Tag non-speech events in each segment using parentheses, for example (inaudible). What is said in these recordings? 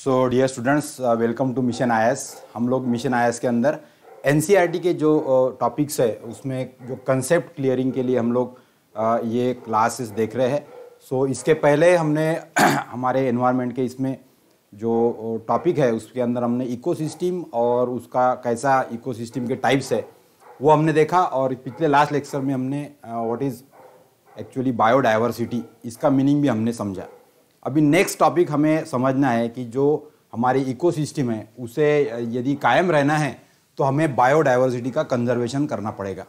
So dear students welcome to mission I हम लोग mission आई के अंदर एन e के जो टॉपिक्स uh, है उसमें जो कंसेप्ट क्लियरिंग के लिए हम लोग uh, ये क्लासेस देख रहे हैं सो so, इसके पहले हमने (clears throat) हमारे इन्वामेंट के इसमें जो टॉपिक uh, है उसके अंदर हमने इकोसिस्टम और उसका कैसा इकोसिस्टम के टाइप्स है वो हमने देखा और पिछले लास्ट लेक्चर में हमने व्हाट इज़ एक्चुअली बायोडाइवर्सिटी इसका मीनिंग भी हमने समझा अभी नेक्स्ट टॉपिक हमें समझना है कि जो हमारी इकोसिस्टम है उसे यदि कायम रहना है तो हमें बायोडाइवर्सिटी का कंजर्वेशन करना पड़ेगा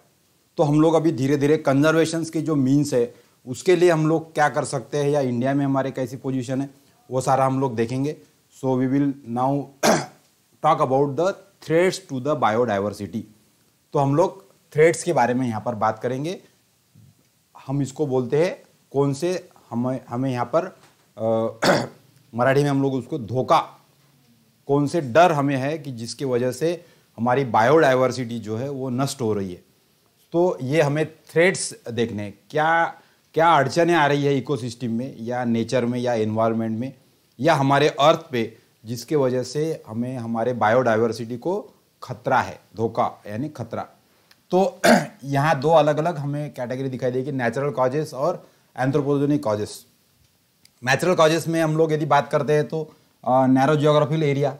तो हम लोग अभी धीरे धीरे कंजर्वेशन के जो मीन्स है उसके लिए हम लोग क्या कर सकते हैं या इंडिया में हमारे कैसी पोजीशन है वो सारा हम लोग देखेंगे so we will now talk about the threats to the biodiversity तो हम लोग थ्रेड्स के बारे में यहाँ पर बात करेंगे हम इसको बोलते हैं कौन से हमें हमें यहाँ पर (clears throat) मराठी में हम लोग उसको धोखा कौन से डर हमें है कि जिसके वजह से हमारी बायोडाइवर्सिटी जो है वो नष्ट हो रही है तो ये हमें थ्रेड्स देखने क्या क्या अड़चने आ रही है इकोसिस्टम में या नेचर में या इन्वायरमेंट में या हमारे अर्थ पे जिसके वजह से हमें हमारे बायोडाइवर्सिटी को खतरा है धोखा यानी खतरा तो (clears throat) यहाँ दो अलग अलग हमें कैटेगरी दिखाई देगी नेचुरल कॉजेस और एंथ्रोपोजोनिक कॉजेस नेचुरल कॉजेस में हम लोग यदि बात करते हैं तो नैरो जोग्राफिकल एरिया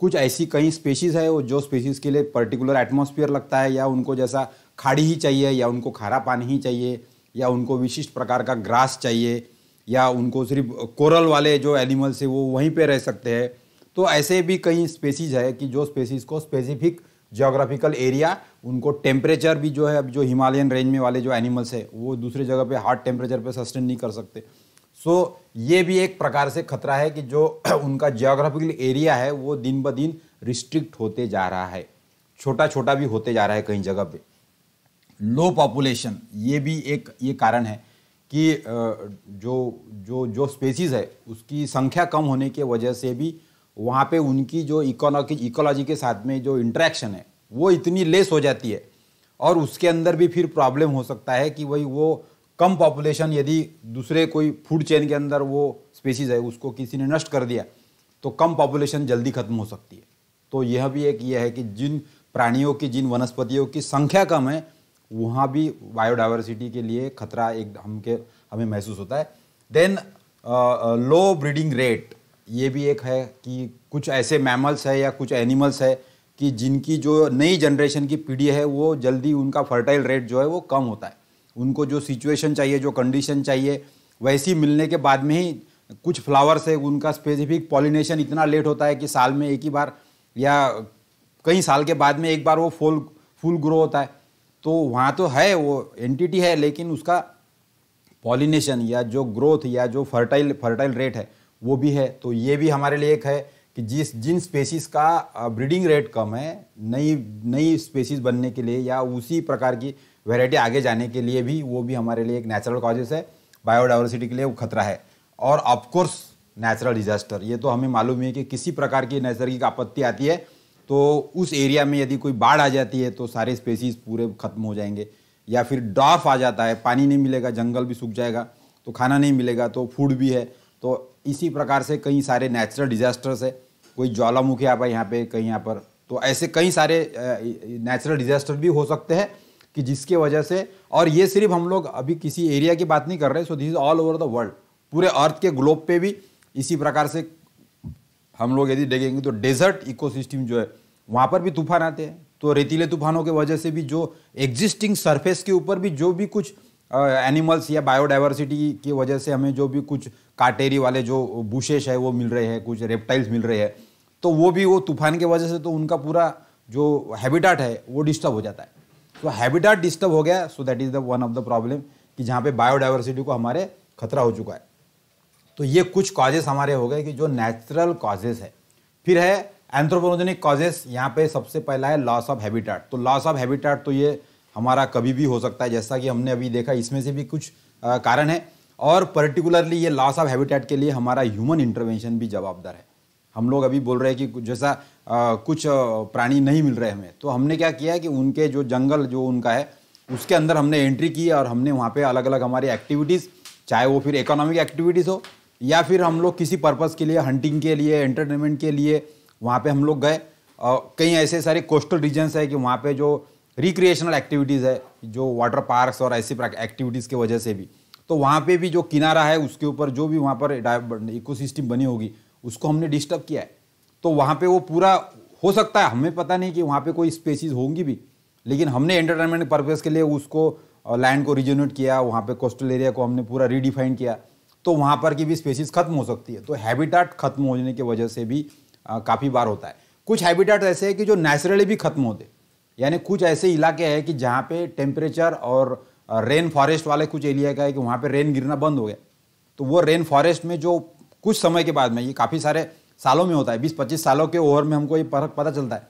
कुछ ऐसी कई स्पेशीज़ है वो जो स्पेशीज़ के लिए पर्टिकुलर एटमोसफियर लगता है या उनको जैसा खाड़ी ही चाहिए या उनको खारा पानी ही चाहिए या उनको विशिष्ट प्रकार का ग्रास चाहिए या उनको सिर्फ कोरल वाले जो एनिमल्स है वो वहीं पे रह सकते हैं तो ऐसे भी कई स्पेसीज है कि जो स्पेसीज को स्पेसिफिक जोग्राफिकल एरिया उनको टेम्परेचर भी जो है अब जो हिमालयन रेंज में वाले जो एनिमल्स है वो दूसरे जगह पे हार्ड टेम्परेचर पे सस्टेन नहीं कर सकते सो ये भी एक प्रकार से खतरा है कि जो (clears throat) उनका जियोग्राफिकल एरिया है वो दिन ब दिन रिस्ट्रिक्ट होते जा रहा है छोटा छोटा भी होते जा रहा है कहीं जगह पे लो पॉपुलेशन ये भी एक ये कारण है कि जो जो जो स्पेसीज़ है उसकी संख्या कम होने के वजह से भी वहाँ पे उनकी जो इकोलॉजी इकोलॉजी के साथ में जो इंट्रैक्शन है वो इतनी लेस हो जाती है और उसके अंदर भी फिर प्रॉब्लम हो सकता है कि वही वो कम पॉपुलेशन यदि दूसरे कोई फूड चेन के अंदर वो स्पेसीज है उसको किसी ने नष्ट कर दिया तो कम पॉपुलेशन जल्दी खत्म हो सकती है तो यह भी एक यह है कि जिन प्राणियों की जिन वनस्पतियों की संख्या कम है वहाँ भी बायोडाइवर्सिटी के लिए खतरा एक हम के हमें महसूस होता है देन लो ब्रीडिंग रेट ये भी एक है कि कुछ ऐसे मैमल्स है या कुछ एनिमल्स है कि जिनकी जो नई जनरेशन की पीढ़ी है वो जल्दी उनका फर्टाइल रेट जो है वो कम होता है उनको जो सिचुएशन चाहिए जो कंडीशन चाहिए वैसी मिलने के बाद में ही कुछ फ्लावर्स है उनका स्पेसिफिक पॉलिनेशन इतना लेट होता है कि साल में एक ही बार या कई साल के बाद में एक बार वो फुल फुल ग्रो होता है तो वहाँ तो है वो एंटिटी है लेकिन उसका पॉलिनेशन या जो ग्रोथ या जो फर्टाइल फर्टाइल रेट है वो भी है तो ये भी हमारे लिए एक है कि जिस जिन स्पेसीज का ब्रीडिंग रेट कम है नई नई स्पेसीज बनने के लिए या उसी प्रकार की वेराइटी आगे जाने के लिए भी वो भी हमारे लिए एक नेचुरल कॉजेस है बायोडाइवर्सिटी के लिए वो खतरा है और ऑफकोर्स नेचुरल डिजास्टर ये तो हमें मालूम है कि किसी प्रकार की नैसर्गिक आपत्ति आती है तो उस एरिया में यदि कोई बाढ़ आ जाती है तो सारे स्पेसीज पूरे ख़त्म हो जाएंगे या फिर डॉफ आ जाता है पानी नहीं मिलेगा जंगल भी सूख जाएगा तो खाना नहीं मिलेगा तो फूड भी है तो इसी प्रकार से कई सारे नेचुरल डिजास्टर्स है कोई ज्वालामुखी आप यहाँ पे कहीं यहाँ पर तो ऐसे कई सारे नेचुरल डिजास्टर भी हो सकते हैं कि जिसके वजह से और ये सिर्फ हम लोग अभी किसी एरिया की बात नहीं कर रहे so this is all over the world पूरे अर्थ के ग्लोब पे भी इसी प्रकार से हम लोग यदि देखेंगे तो डेजर्ट इकोसिस्टम जो है वहाँ पर भी तूफान आते हैं तो रेतीले तूफानों की वजह से भी जो एग्जिस्टिंग सरफेस के ऊपर भी जो भी कुछ एनिमल्स या बायोडाइवर्सिटी की वजह से हमें जो भी कुछ काटेरी वाले जो बुशेस है वो मिल रहे हैं कुछ रेप्टाइल्स मिल रहे हैं तो वो भी वो तूफान की वजह से तो उनका पूरा जो हैबिटाट है वो डिस्टर्ब हो जाता है तो हैबिटाट डिस्टर्ब हो गया so that is the one of the problem कि जहाँ पे बायोडाइवर्सिटी को हमारे खतरा हो चुका है तो ये कुछ कॉजेस हमारे हो गए कि जो नेचुरल कॉजेस है फिर है एंथ्रोपोनोजेनिक कॉजेस यहाँ पे सबसे पहला है लॉस ऑफ हैबिटाट तो लॉस ऑफ हैबिटाट तो ये हमारा कभी भी हो सकता है जैसा कि हमने अभी देखा इसमें से भी कुछ आ, कारण है और पर्टिकुलरली ये लॉस ऑफ हैबिटाट के लिए हमारा ह्यूमन इंटरवेंशन भी जवाबदार है हम लोग अभी बोल रहे हैं कि जैसा आ, कुछ प्राणी नहीं मिल रहे हमें तो हमने क्या किया है कि उनके जो जंगल जो उनका है उसके अंदर हमने एंट्री की और हमने वहाँ पे अलग अलग हमारी एक्टिविटीज़ चाहे वो फिर इकोनॉमिक एक्टिविटीज़ हो या फिर हम लोग किसी पर्पज़ के लिए हंटिंग के लिए एंटरटेनमेंट के लिए वहाँ पे हम लोग गए और कई ऐसे सारे कोस्टल रीजन्स है कि वहाँ पे जो रिक्रिएशनल एक्टिविटीज़ है जो वाटर पार्क्स और ऐसी एक्टिविटीज़ की वजह से भी तो वहाँ पे भी जो किनारा है उसके ऊपर जो भी वहाँ पर इकोसिस्टम बनी होगी उसको हमने डिस्टर्ब किया है तो वहाँ पे वो पूरा हो सकता है हमें पता नहीं कि वहाँ पे कोई स्पेसीज होंगी भी लेकिन हमने एंटरटेनमेंट पर्पज़ के लिए उसको लैंड को रिजोनेट किया वहाँ पे कोस्टल एरिया को हमने पूरा रिडिफाइन किया तो वहाँ पर की भी स्पेसीज खत्म हो सकती है तो हैबिटाट खत्म होने की वजह से भी काफ़ी बार होता है कुछ हैबिटाट ऐसे है कि जो नेचुरली भी खत्म होते यानी कुछ ऐसे इलाके हैं कि जहाँ पे टेम्परेचर और रेन फॉरेस्ट वाले कुछ एरिया का है कि वहाँ पे रेन गिरना बंद हो गया तो वो रेन फॉरेस्ट में जो कुछ समय के बाद में ये काफ़ी सारे सालों में होता है बीस पच्चीस सालों के ओवर में हमको ये फर्क पता चलता है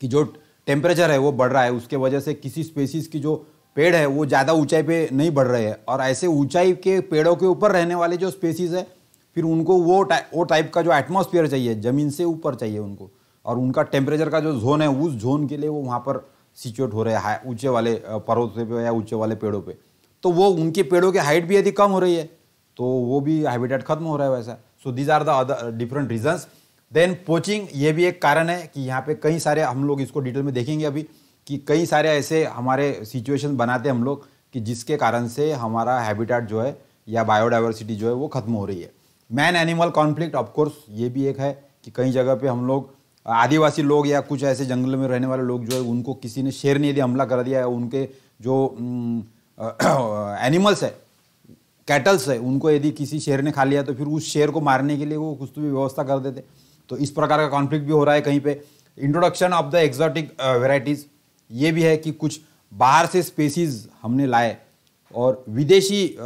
कि जो टेम्परेचर है वो बढ़ रहा है उसके वजह से किसी स्पेसीज की जो पेड़ है वो ज़्यादा ऊंचाई पे नहीं बढ़ रहे हैं और ऐसे ऊंचाई के पेड़ों के ऊपर रहने वाले जो स्पेसीज है फिर उनको वो टाइप वो टाइप का जो एटमोसफियर चाहिए ज़मीन से ऊपर चाहिए उनको और उनका टेम्परेचर का जो जोन है उस जोन के लिए वो वहाँ पर सिचुएट हो रहे हैं हाँ, ऊँचे वाले पर्वतों पे या ऊँचे वाले पेड़ों पर पे। तो वो उनके पेड़ों की हाइट भी यदि कम हो रही है तो वो भी हैबिटेट खत्म हो रहा है वैसा so these are the different reasons then poaching ये भी एक कारण है कि यहाँ पे कई सारे हम लोग इसको डिटेल में देखेंगे अभी कि कई सारे ऐसे हमारे सिचुएशन बनाते हैं हम लोग कि जिसके कारण से हमारा हैबिटेट जो है या बायोडाइवर्सिटी जो है वो खत्म हो रही है मैन एनिमल कॉन्फ्लिक्ट ऑफकोर्स ये भी एक है कि कई जगह पे हम लोग आदिवासी लोग या कुछ ऐसे जंगल में रहने वाले लोग जो है उनको किसी ने शेर ने यदि हमला कर दिया है उनके जो एनिमल्स (clears throat) है कैटल्स है उनको यदि किसी शेर ने खा लिया तो फिर उस शेर को मारने के लिए वो कुछ तो भी व्यवस्था कर देते तो इस प्रकार का कॉन्फ्लिक्ट भी हो रहा है कहीं पे introduction of the exotic varieties ये भी है कि कुछ बाहर से स्पेसीज हमने लाए और विदेशी uh,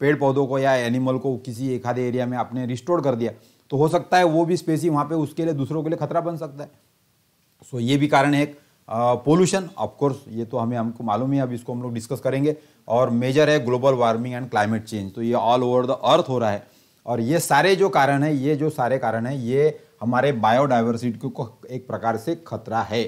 पेड़ पौधों को या एनिमल को किसी एक आधे एरिया में आपने रिस्टोर कर दिया तो हो सकता है वो भी स्पेसी वहाँ पे उसके लिए दूसरों के लिए खतरा बन सकता है सो so, ये भी कारण है एक पोल्यूशन ऑफकोर्स ये तो हमें हमको मालूम है अब इसको हम लोग डिस्कस करेंगे और मेजर है global warming and climate change तो ये ऑल ओवर द अर्थ हो रहा है और ये सारे जो कारण है ये जो सारे कारण है ये हमारे बायोडाइवर्सिटी को एक प्रकार से खतरा है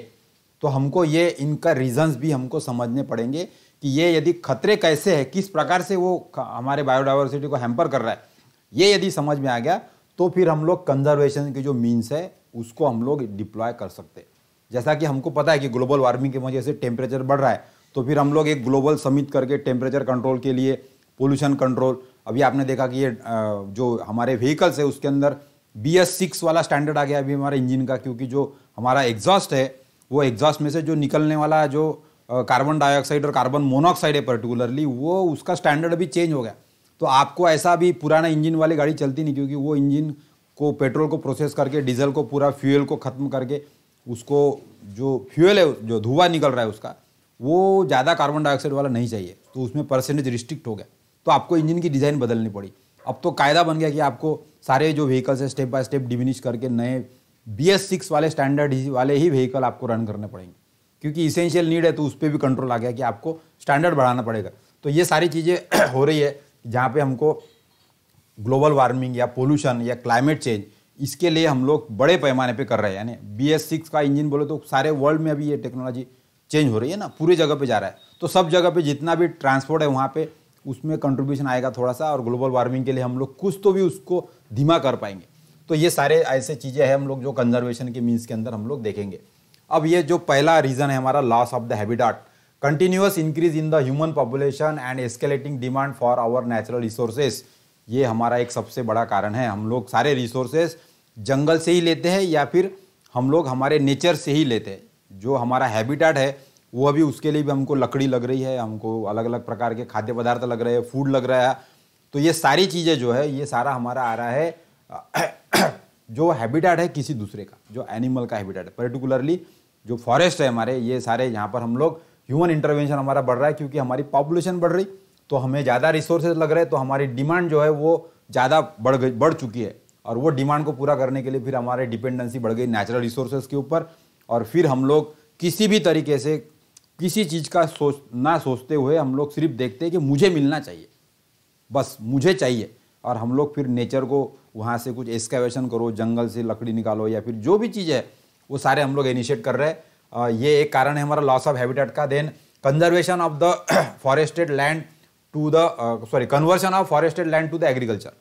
तो हमको ये इनका रीजंस भी हमको समझने पड़ेंगे कि ये यदि खतरे कैसे है किस प्रकार से वो हमारे बायोडाइवर्सिटी को हैम्पर कर रहा है ये यदि समझ में आ गया तो फिर हम लोग कंजर्वेशन के जो मीन्स है उसको हम लोग डिप्लॉय कर सकते हैं जैसा कि हमको पता है कि ग्लोबल वार्मिंग की वजह से टेम्परेचर बढ़ रहा है तो फिर हम लोग एक ग्लोबल समिट करके टेम्परेचर कंट्रोल के लिए पोल्यूशन कंट्रोल अभी आपने देखा कि ये जो हमारे व्हीकल्स है उसके अंदर बी एस सिक्स वाला स्टैंडर्ड आ गया अभी हमारे इंजन का क्योंकि जो हमारा एग्जॉस्ट है वो एग्जॉस्ट में से जो निकलने वाला जो कार्बन डाइऑक्साइड और कार्बन मोनोऑक्साइड है पर्टिकुलरली वो उसका स्टैंडर्ड अभी चेंज हो गया तो आपको ऐसा भी पुराना इंजन वाली गाड़ी चलती नहीं क्योंकि वो इंजन को पेट्रोल को प्रोसेस करके डीजल को पूरा फ्यूल को ख़त्म करके उसको जो फ्यूल है जो धुआं निकल रहा है उसका वो ज़्यादा कार्बन डाइऑक्साइड वाला नहीं चाहिए तो उसमें परसेंटेज रिस्ट्रिक्ट हो गया तो आपको इंजन की डिज़ाइन बदलनी पड़ी अब तो कायदा बन गया कि आपको सारे जो व्हीकल्स है स्टेप बाय स्टेप डिमिनिश करके नए बी एस सिक्स वाले स्टैंडर्ड वाले ही व्हीकल आपको रन करने पड़ेंगे क्योंकि इसेंशियल नीड है तो उस पर भी कंट्रोल आ गया कि आपको स्टैंडर्ड बढ़ाना पड़ेगा तो ये सारी चीज़ें (clears throat) हो रही है जहाँ पे हमको ग्लोबल वार्मिंग या पोल्यूशन या क्लाइमेट चेंज इसके लिए हम लोग बड़े पैमाने पे कर रहे हैं यानी बी एस सिक्स का इंजन बोले तो सारे वर्ल्ड में अभी ये टेक्नोलॉजी चेंज हो रही है ना पूरी जगह पे जा रहा है तो सब जगह पे जितना भी ट्रांसपोर्ट है वहाँ पे उसमें कंट्रीब्यूशन आएगा थोड़ा सा और ग्लोबल वार्मिंग के लिए हम लोग कुछ तो भी उसको धीमा कर पाएंगे तो ये सारे ऐसे चीज़ें हैं हम लोग जो कंजर्वेशन के मीन्स के अंदर हम लोग देखेंगे अब ये जो पहला रीज़न है हमारा loss of the habitat continuous increase in the human population and escalating demand for our natural resources ये हमारा एक सबसे बड़ा कारण है हम लोग सारे रिसोर्सेस जंगल से ही लेते हैं या फिर हम लोग हमारे नेचर से ही लेते हैं जो हमारा हैबिटाट है वो अभी उसके लिए भी हमको लकड़ी लग रही है हमको अलग अलग प्रकार के खाद्य पदार्थ लग रहे हैं फूड लग रहा है तो ये सारी चीज़ें जो है ये सारा हमारा आ रहा है (clears throat) जो हैबिटाट है किसी दूसरे का जो एनिमल का हैबिटाट है पर्टिकुलरली जो फॉरेस्ट है हमारे ये सारे यहाँ पर हम लोग ह्यूमन इंटरवेंशन हमारा बढ़ रहा है क्योंकि हमारी पॉपुलेशन बढ़ रही तो हमें ज़्यादा रिसोर्सेज लग रहे हैं तो हमारी डिमांड जो है वो ज़्यादा बढ़ गई बढ़ चुकी है और वो डिमांड को पूरा करने के लिए फिर हमारे डिपेंडेंसी बढ़ गई नेचुरल रिसोर्सेज के ऊपर और फिर हम लोग किसी भी तरीके से किसी चीज़ का सोच ना सोचते हुए हम लोग सिर्फ देखते हैं कि मुझे मिलना चाहिए बस मुझे चाहिए और हम लोग फिर नेचर को वहाँ से कुछ एक्सकावेशन करो जंगल से लकड़ी निकालो या फिर जो भी चीज़ है वो सारे हम लोग इनिशिएट कर रहे हैं ये एक कारण है हमारा लॉस ऑफ हैबिटेट का then conservation of the forested land to the sorry conversion of forested land to the agriculture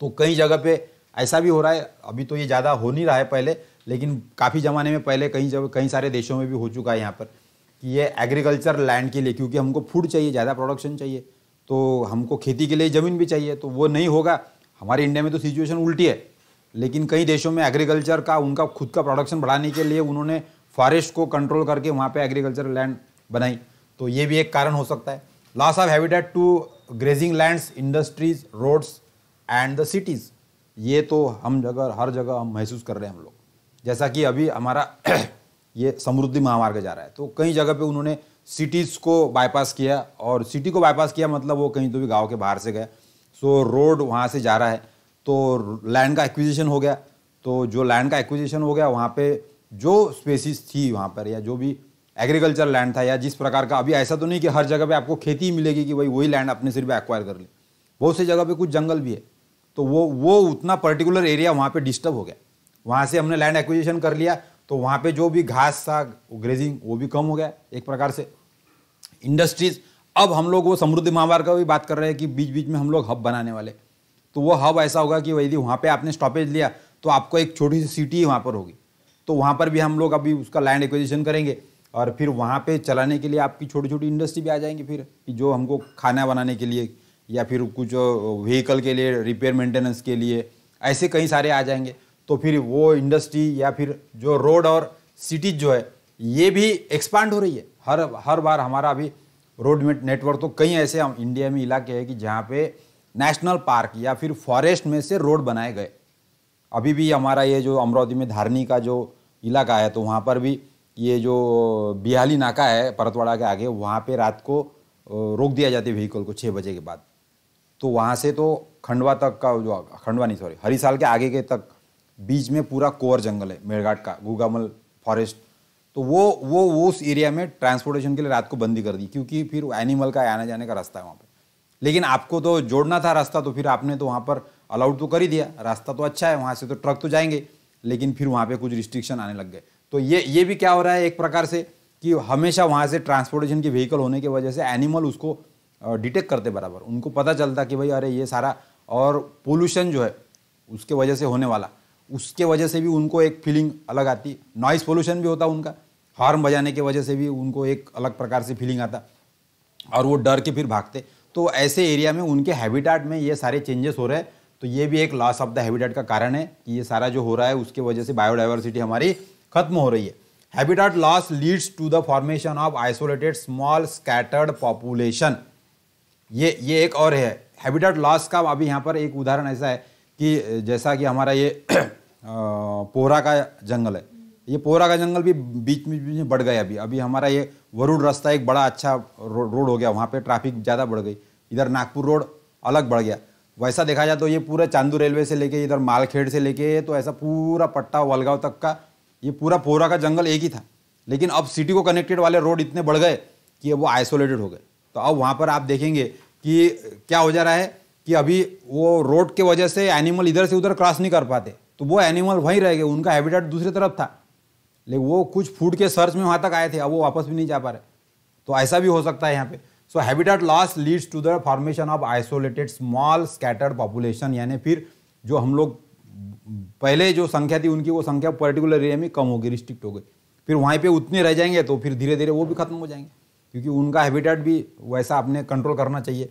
तो कई जगह पे ऐसा भी हो रहा है अभी तो ये ज़्यादा हो नहीं रहा है पहले लेकिन काफ़ी ज़माने में पहले कई जगह कई सारे देशों में भी हो चुका है यहाँ पर कि ये एग्रीकल्चर लैंड के लिए क्योंकि हमको फूड चाहिए ज़्यादा प्रोडक्शन चाहिए तो हमको खेती के लिए ज़मीन भी चाहिए तो वो नहीं होगा हमारे इंडिया में तो सिचुएशन उल्टी है लेकिन कई देशों में एग्रीकल्चर का उनका खुद का प्रोडक्शन बढ़ाने के लिए उन्होंने फॉरेस्ट को कंट्रोल करके वहाँ पे एग्रीकल्चर लैंड बनाई तो ये भी एक कारण हो सकता है loss of habitat to grazing lands industries roads and the cities ये तो हम जगह हर जगह हम महसूस कर रहे हैं हम लोग जैसा कि अभी हमारा (clears throat) ये समृद्धि महामार्ग जा रहा है तो कई जगह पे उन्होंने सिटीज़ को बाईपास किया और सिटी को बाईपास किया मतलब वो कहीं तो भी गांव के बाहर से गए सो रोड वहाँ से जा रहा है तो लैंड का एक्विजिशन हो गया तो जो लैंड का एक्विजिशन हो गया वहाँ पे जो स्पेसिस थी वहाँ पर या जो भी एग्रीकल्चर लैंड था या जिस प्रकार का अभी ऐसा तो नहीं कि हर जगह पे आपको खेती ही मिलेगी कि भाई वही लैंड अपने सिर एक्वायर कर ले बहुत सी जगह पे कुछ जंगल भी है तो वो वो उतना पर्टिकुलर एरिया वहाँ पे डिस्टर्ब हो गया वहाँ से हमने लैंड एक्विजिशन कर लिया तो वहाँ पे जो भी घास था ग्रेजिंग वो भी कम हो गया एक प्रकार से इंडस्ट्रीज़ अब हम लोग वो समृद्धि महामार्ग का भी बात कर रहे हैं कि बीच बीच में हम लोग हब बनाने वाले तो वो हब ऐसा होगा कि यदि वहाँ पर आपने स्टॉपेज लिया तो आपको एक छोटी सी सिटी वहाँ पर होगी तो वहाँ पर भी हम लोग अभी उसका लैंड एक्विजिशन करेंगे और फिर वहाँ पे चलाने के लिए आपकी छोटी छोटी इंडस्ट्री भी आ जाएंगी फिर जो हमको खाना बनाने के लिए या फिर कुछ व्हीकल के लिए रिपेयर मेंटेनेंस के लिए ऐसे कई सारे आ जाएंगे तो फिर वो इंडस्ट्री या फिर जो रोड और सिटीज जो है ये भी एक्सपांड हो रही है हर हर बार हमारा अभी रोड नेटवर्क तो कई ऐसे हम इंडिया में इलाके हैं कि जहाँ पे नेशनल पार्क या फिर फॉरेस्ट में से रोड बनाए गए अभी भी हमारा ये जो अमरावती में धारनी का जो इलाका है तो वहाँ पर भी ये जो बिहाली नाका है परतवाड़ा के आगे वहाँ पे रात को रोक दिया जाता है व्हीकल को छः बजे के बाद तो वहाँ से तो खंडवा तक का जो खंडवा नहीं सॉरी हरिसाल के आगे के तक बीच में पूरा कोर जंगल है मेड़घाट का गुगामल फॉरेस्ट तो वो वो वो उस एरिया में ट्रांसपोर्टेशन के लिए रात को बंदी कर दी क्योंकि फिर एनिमल का आने जाने का रास्ता है वहाँ पर लेकिन आपको तो जोड़ना था रास्ता तो फिर आपने तो वहाँ पर अलाउड तो कर ही दिया रास्ता तो अच्छा है वहाँ से तो ट्रक तो जाएंगे लेकिन फिर वहाँ पे कुछ रिस्ट्रिक्शन आने लग गए तो ये ये भी क्या हो रहा है एक प्रकार से कि हमेशा वहाँ से ट्रांसपोर्टेशन के व्हीकल होने की वजह से एनिमल उसको डिटेक्ट करते बराबर उनको पता चलता कि भाई अरे ये सारा और पोल्यूशन जो है उसके वजह से होने वाला उसके वजह से भी उनको एक फीलिंग अलग आती नॉइस पोल्यूशन भी होता उनका हॉर्न बजाने की वजह से भी उनको एक अलग प्रकार से फीलिंग आता और वो डर के फिर भागते तो ऐसे एरिया में उनके हैबिटाट में ये सारे चेंजेस हो रहे हैं तो ये भी एक लॉस ऑफ द हैबिटाट का कारण है कि ये सारा जो हो रहा है उसके वजह से बायोडाइवर्सिटी हमारी खत्म हो रही है habitat loss leads to the formation of isolated small scattered population ये ये एक और है हैबिटाट लॉस का अभी यहाँ पर एक उदाहरण ऐसा है कि जैसा कि हमारा ये (clears throat) पोरा का जंगल है ये पोरा का जंगल भी बीच बीच में बढ़ गया अभी अभी हमारा ये वरुण रास्ता एक बड़ा अच्छा रो, रोड हो गया वहाँ पे ट्रैफिक ज़्यादा बढ़ गई इधर नागपुर रोड अलग बढ़ गया वैसा देखा जाए तो ये पूरा चांदू रेलवे से लेके इधर मालखेड़ से लेके तो ऐसा पूरा पट्टा वलगांव तक का ये पूरा पोरा का जंगल एक ही था लेकिन अब सिटी को कनेक्टेड वाले रोड इतने बढ़ गए कि वो आइसोलेटेड हो गए तो अब वहाँ पर आप देखेंगे कि क्या हो जा रहा है कि अभी वो रोड के वजह से एनिमल इधर से उधर क्रॉस नहीं कर पाते तो वो एनिमल वहीं रह गए उनका हैबिटेट दूसरी तरफ था लेकिन वो कुछ फूड के सर्च में वहाँ तक आए थे अब वो वापस भी नहीं जा पा रहे तो ऐसा भी हो सकता है यहाँ पे so habitat loss leads to the formation of isolated small scattered population यानी फिर जो हम लोग पहले जो संख्या थी उनकी वो संख्या पर्टिकुलर एरिया में कम होगी रिस्ट्रिक्ट हो गई फिर वहीं पे उतने रह जाएंगे तो फिर धीरे धीरे वो भी खत्म हो जाएंगे क्योंकि उनका हैबिटेट भी वैसा अपने कंट्रोल करना चाहिए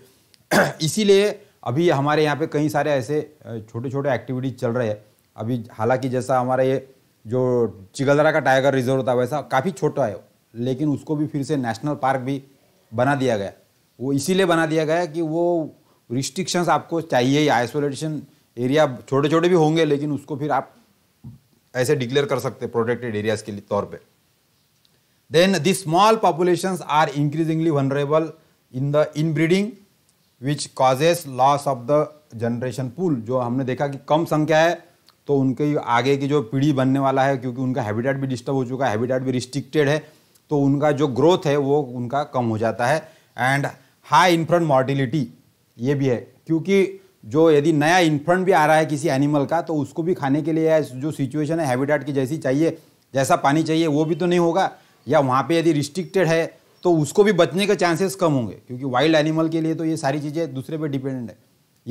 (clears throat) इसीलिए अभी हमारे यहाँ पे कई सारे ऐसे छोटे छोटे एक्टिविटीज चल रहे हैं अभी हालांकि जैसा हमारा ये जो चिगलदरा का टाइगर रिजर्व था वैसा काफ़ी छोटा है लेकिन उसको भी फिर से नेशनल पार्क भी बना दिया गया वो इसीलिए बना दिया गया कि वो रिस्ट्रिक्शंस आपको चाहिए आइसोलेशन एरिया छोटे छोटे भी होंगे लेकिन उसको फिर आप ऐसे डिक्लेयर कर सकते प्रोटेक्टेड एरियाज के तौर पे then the small population are increasingly vulnerable in the in breeding which causes loss of the generation pool जो हमने देखा कि कम संख्या है तो उनके आगे की जो पीढ़ी बनने वाला है क्योंकि उनका हैबिटेट भी डिस्टर्ब हो चुका है हैबिटेट भी रिस्ट्रिक्टेड है तो उनका जो ग्रोथ है वो उनका कम हो जाता है एंड हाई इन्फ्रंट मॉर्टिलिटी ये भी है क्योंकि जो यदि नया इन्फ्रंट भी आ रहा है किसी एनिमल का तो उसको भी खाने के लिए जो सिचुएशन है हैबिटेट की जैसी चाहिए जैसा पानी चाहिए वो भी तो नहीं होगा या वहाँ पे यदि रिस्ट्रिक्टेड है तो उसको भी बचने के चांसेस कम होंगे क्योंकि वाइल्ड एनिमल के लिए तो ये सारी चीज़ें दूसरे पर डिपेंडेंट है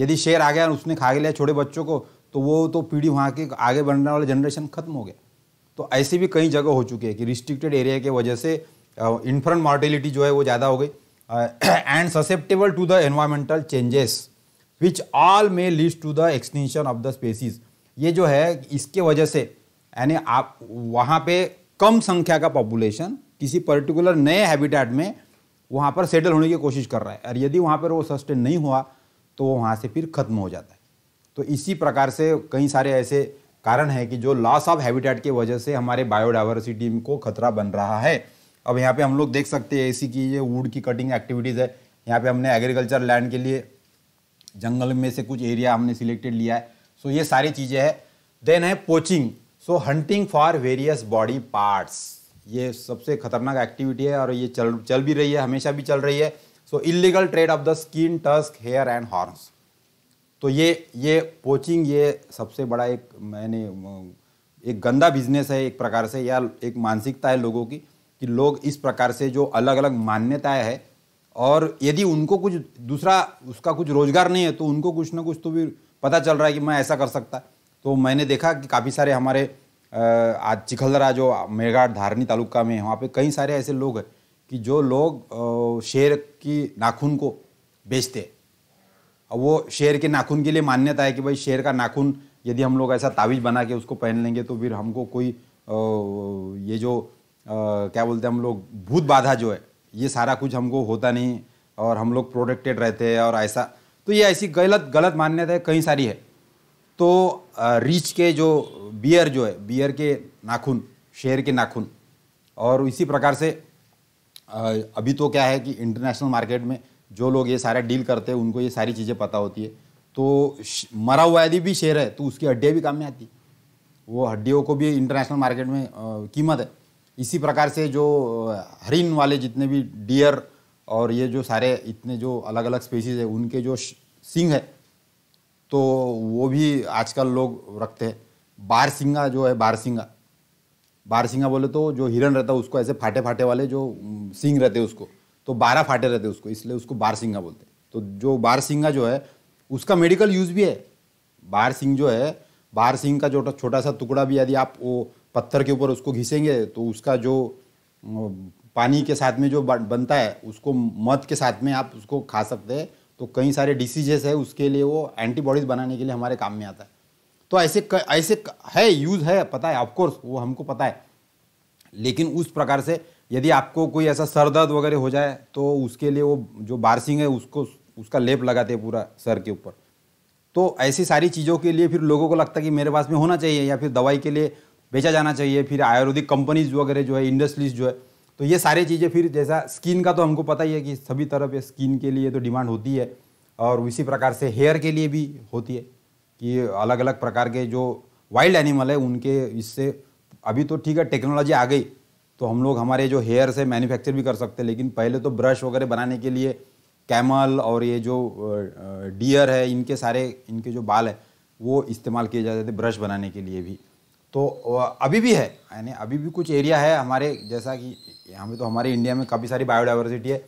यदि शेर आ गया और उसने खा लिया छोटे बच्चों को तो वो तो पीढ़ी वहाँ के आगे बढ़ने वाला जनरेशन खत्म हो गया तो ऐसी भी कई जगह हो चुकी है कि रिस्ट्रिक्टेड एरिया के वजह से इन्फ्रंट मॉर्टिलिटी जो है वो ज़्यादा हो गई and susceptible to the environmental changes which all may lead to the extension of the species ये जो है इसके वजह से यानी आप वहाँ पे कम संख्या का पॉपुलेशन किसी पर्टिकुलर नए हैबिटेट में वहाँ पर सेटल होने की कोशिश कर रहा है और यदि वहाँ पर वो सस्टेन नहीं हुआ तो वो वहाँ से फिर ख़त्म हो जाता है तो इसी प्रकार से कई सारे ऐसे कारण हैं कि जो लॉस ऑफ हैबिटेट की वजह से हमारे बायोडाइवर्सिटी को खतरा बन रहा है अब यहाँ पे हम लोग देख सकते हैं ऐसी कि ये वुड की कटिंग एक्टिविटीज़ है यहाँ पे हमने एग्रीकल्चर लैंड के लिए जंगल में से कुछ एरिया हमने सिलेक्टेड लिया है सो so, ये सारी चीज़ें है देन है poaching so hunting for various body parts ये सबसे खतरनाक एक्टिविटी है और ये चल चल भी रही है हमेशा भी चल रही है so illegal trade of the skin tusk hair and horns तो ये ये पोचिंग ये सबसे बड़ा एक मैंने एक गंदा बिजनेस है एक प्रकार से या एक मानसिकता है लोगों की कि लोग इस प्रकार से जो अलग अलग मान्यताएं है और यदि उनको कुछ दूसरा उसका कुछ रोजगार नहीं है तो उनको कुछ ना कुछ तो भी पता चल रहा है कि मैं ऐसा कर सकता तो मैंने देखा कि काफ़ी सारे हमारे आज चिखलदरा जो मेरघाट धारनी तालुका में है वहाँ पे कई सारे ऐसे लोग हैं कि जो लोग शेर की नाखून को बेचते और वो शेर के नाखून के लिए मान्यता है कि भाई शेर का नाखून यदि हम लोग ऐसा तावीज बना के उसको पहन लेंगे तो फिर हमको कोई ये जो क्या बोलते हैं हम लोग भूत बाधा जो है ये सारा कुछ हमको होता नहीं और हम लोग प्रोटेक्टेड रहते हैं और ऐसा तो ये ऐसी गलत गलत मान्यता कई सारी है तो रीच के जो बियर जो है बियर के नाखून शेर के नाखून और इसी प्रकार से अभी तो क्या है कि इंटरनेशनल मार्केट में जो लोग ये सारा डील करते हैं उनको ये सारी चीज़ें पता होती है तो मरा हुआ यदि भी शेर है तो उसकी हड्डियाँ भी काम में आती वो हड्डियों को भी इंटरनेशनल मार्केट में कीमत है इसी प्रकार से जो हरिन वाले जितने भी डियर और ये जो सारे इतने जो अलग अलग स्पेसीज है उनके जो सिंग है तो वो भी आजकल लोग रखते हैं बारसिंगा जो है बारसिंगा बारसिंगा बोले तो जो हिरण रहता है उसको ऐसे फाटे फाटे वाले जो सिंग रहते हैं उसको तो बारह फाटे रहते हैं उसको इसलिए उसको बारसिंगा बोलते हैं तो जो बारसिंगा जो है उसका मेडिकल यूज़ भी है सिंह जो है बारसिंग का जो छोटा सा टुकड़ा भी यदि आप वो पत्थर के ऊपर उसको घिसेंगे तो उसका जो पानी के साथ में जो बनता है उसको मध के साथ में आप उसको खा सकते हैं तो कई सारे डिसीजेस है उसके लिए वो एंटीबॉडीज़ बनाने के लिए हमारे काम में आता है तो ऐसे क, ऐसे क, है यूज़ है पता है ऑफकोर्स वो हमको पता है लेकिन उस प्रकार से यदि आपको कोई ऐसा सर दर्द वगैरह हो जाए तो उसके लिए वो जो बारसिंग है उसको उसका लेप लगाते हैं पूरा सर के ऊपर तो ऐसी सारी चीज़ों के लिए फिर लोगों को लगता है कि मेरे पास में होना चाहिए या फिर दवाई के लिए बेचा जाना चाहिए फिर आयुर्वेदिक कंपनीज वगैरह जो है इंडस्ट्रीज जो है तो ये सारी चीज़ें फिर जैसा स्किन का तो हमको पता ही है कि सभी तरफ स्किन के लिए तो डिमांड होती है और इसी प्रकार से हेयर के लिए भी होती है कि अलग अलग प्रकार के जो वाइल्ड एनिमल है उनके इससे अभी तो ठीक है टेक्नोलॉजी आ गई तो हम लोग हमारे जो हेयर से मैन्युफैक्चर भी कर सकते हैं लेकिन पहले तो ब्रश वगैरह बनाने के लिए कैमल और ये जो डियर है इनके सारे इनके जो बाल है वो इस्तेमाल किए जाते थे ब्रश बनाने के लिए भी तो अभी भी है यानी अभी भी कुछ एरिया है हमारे जैसा कि यहाँ पर तो हमारे इंडिया में काफ़ी सारी बायोडाइवर्सिटी है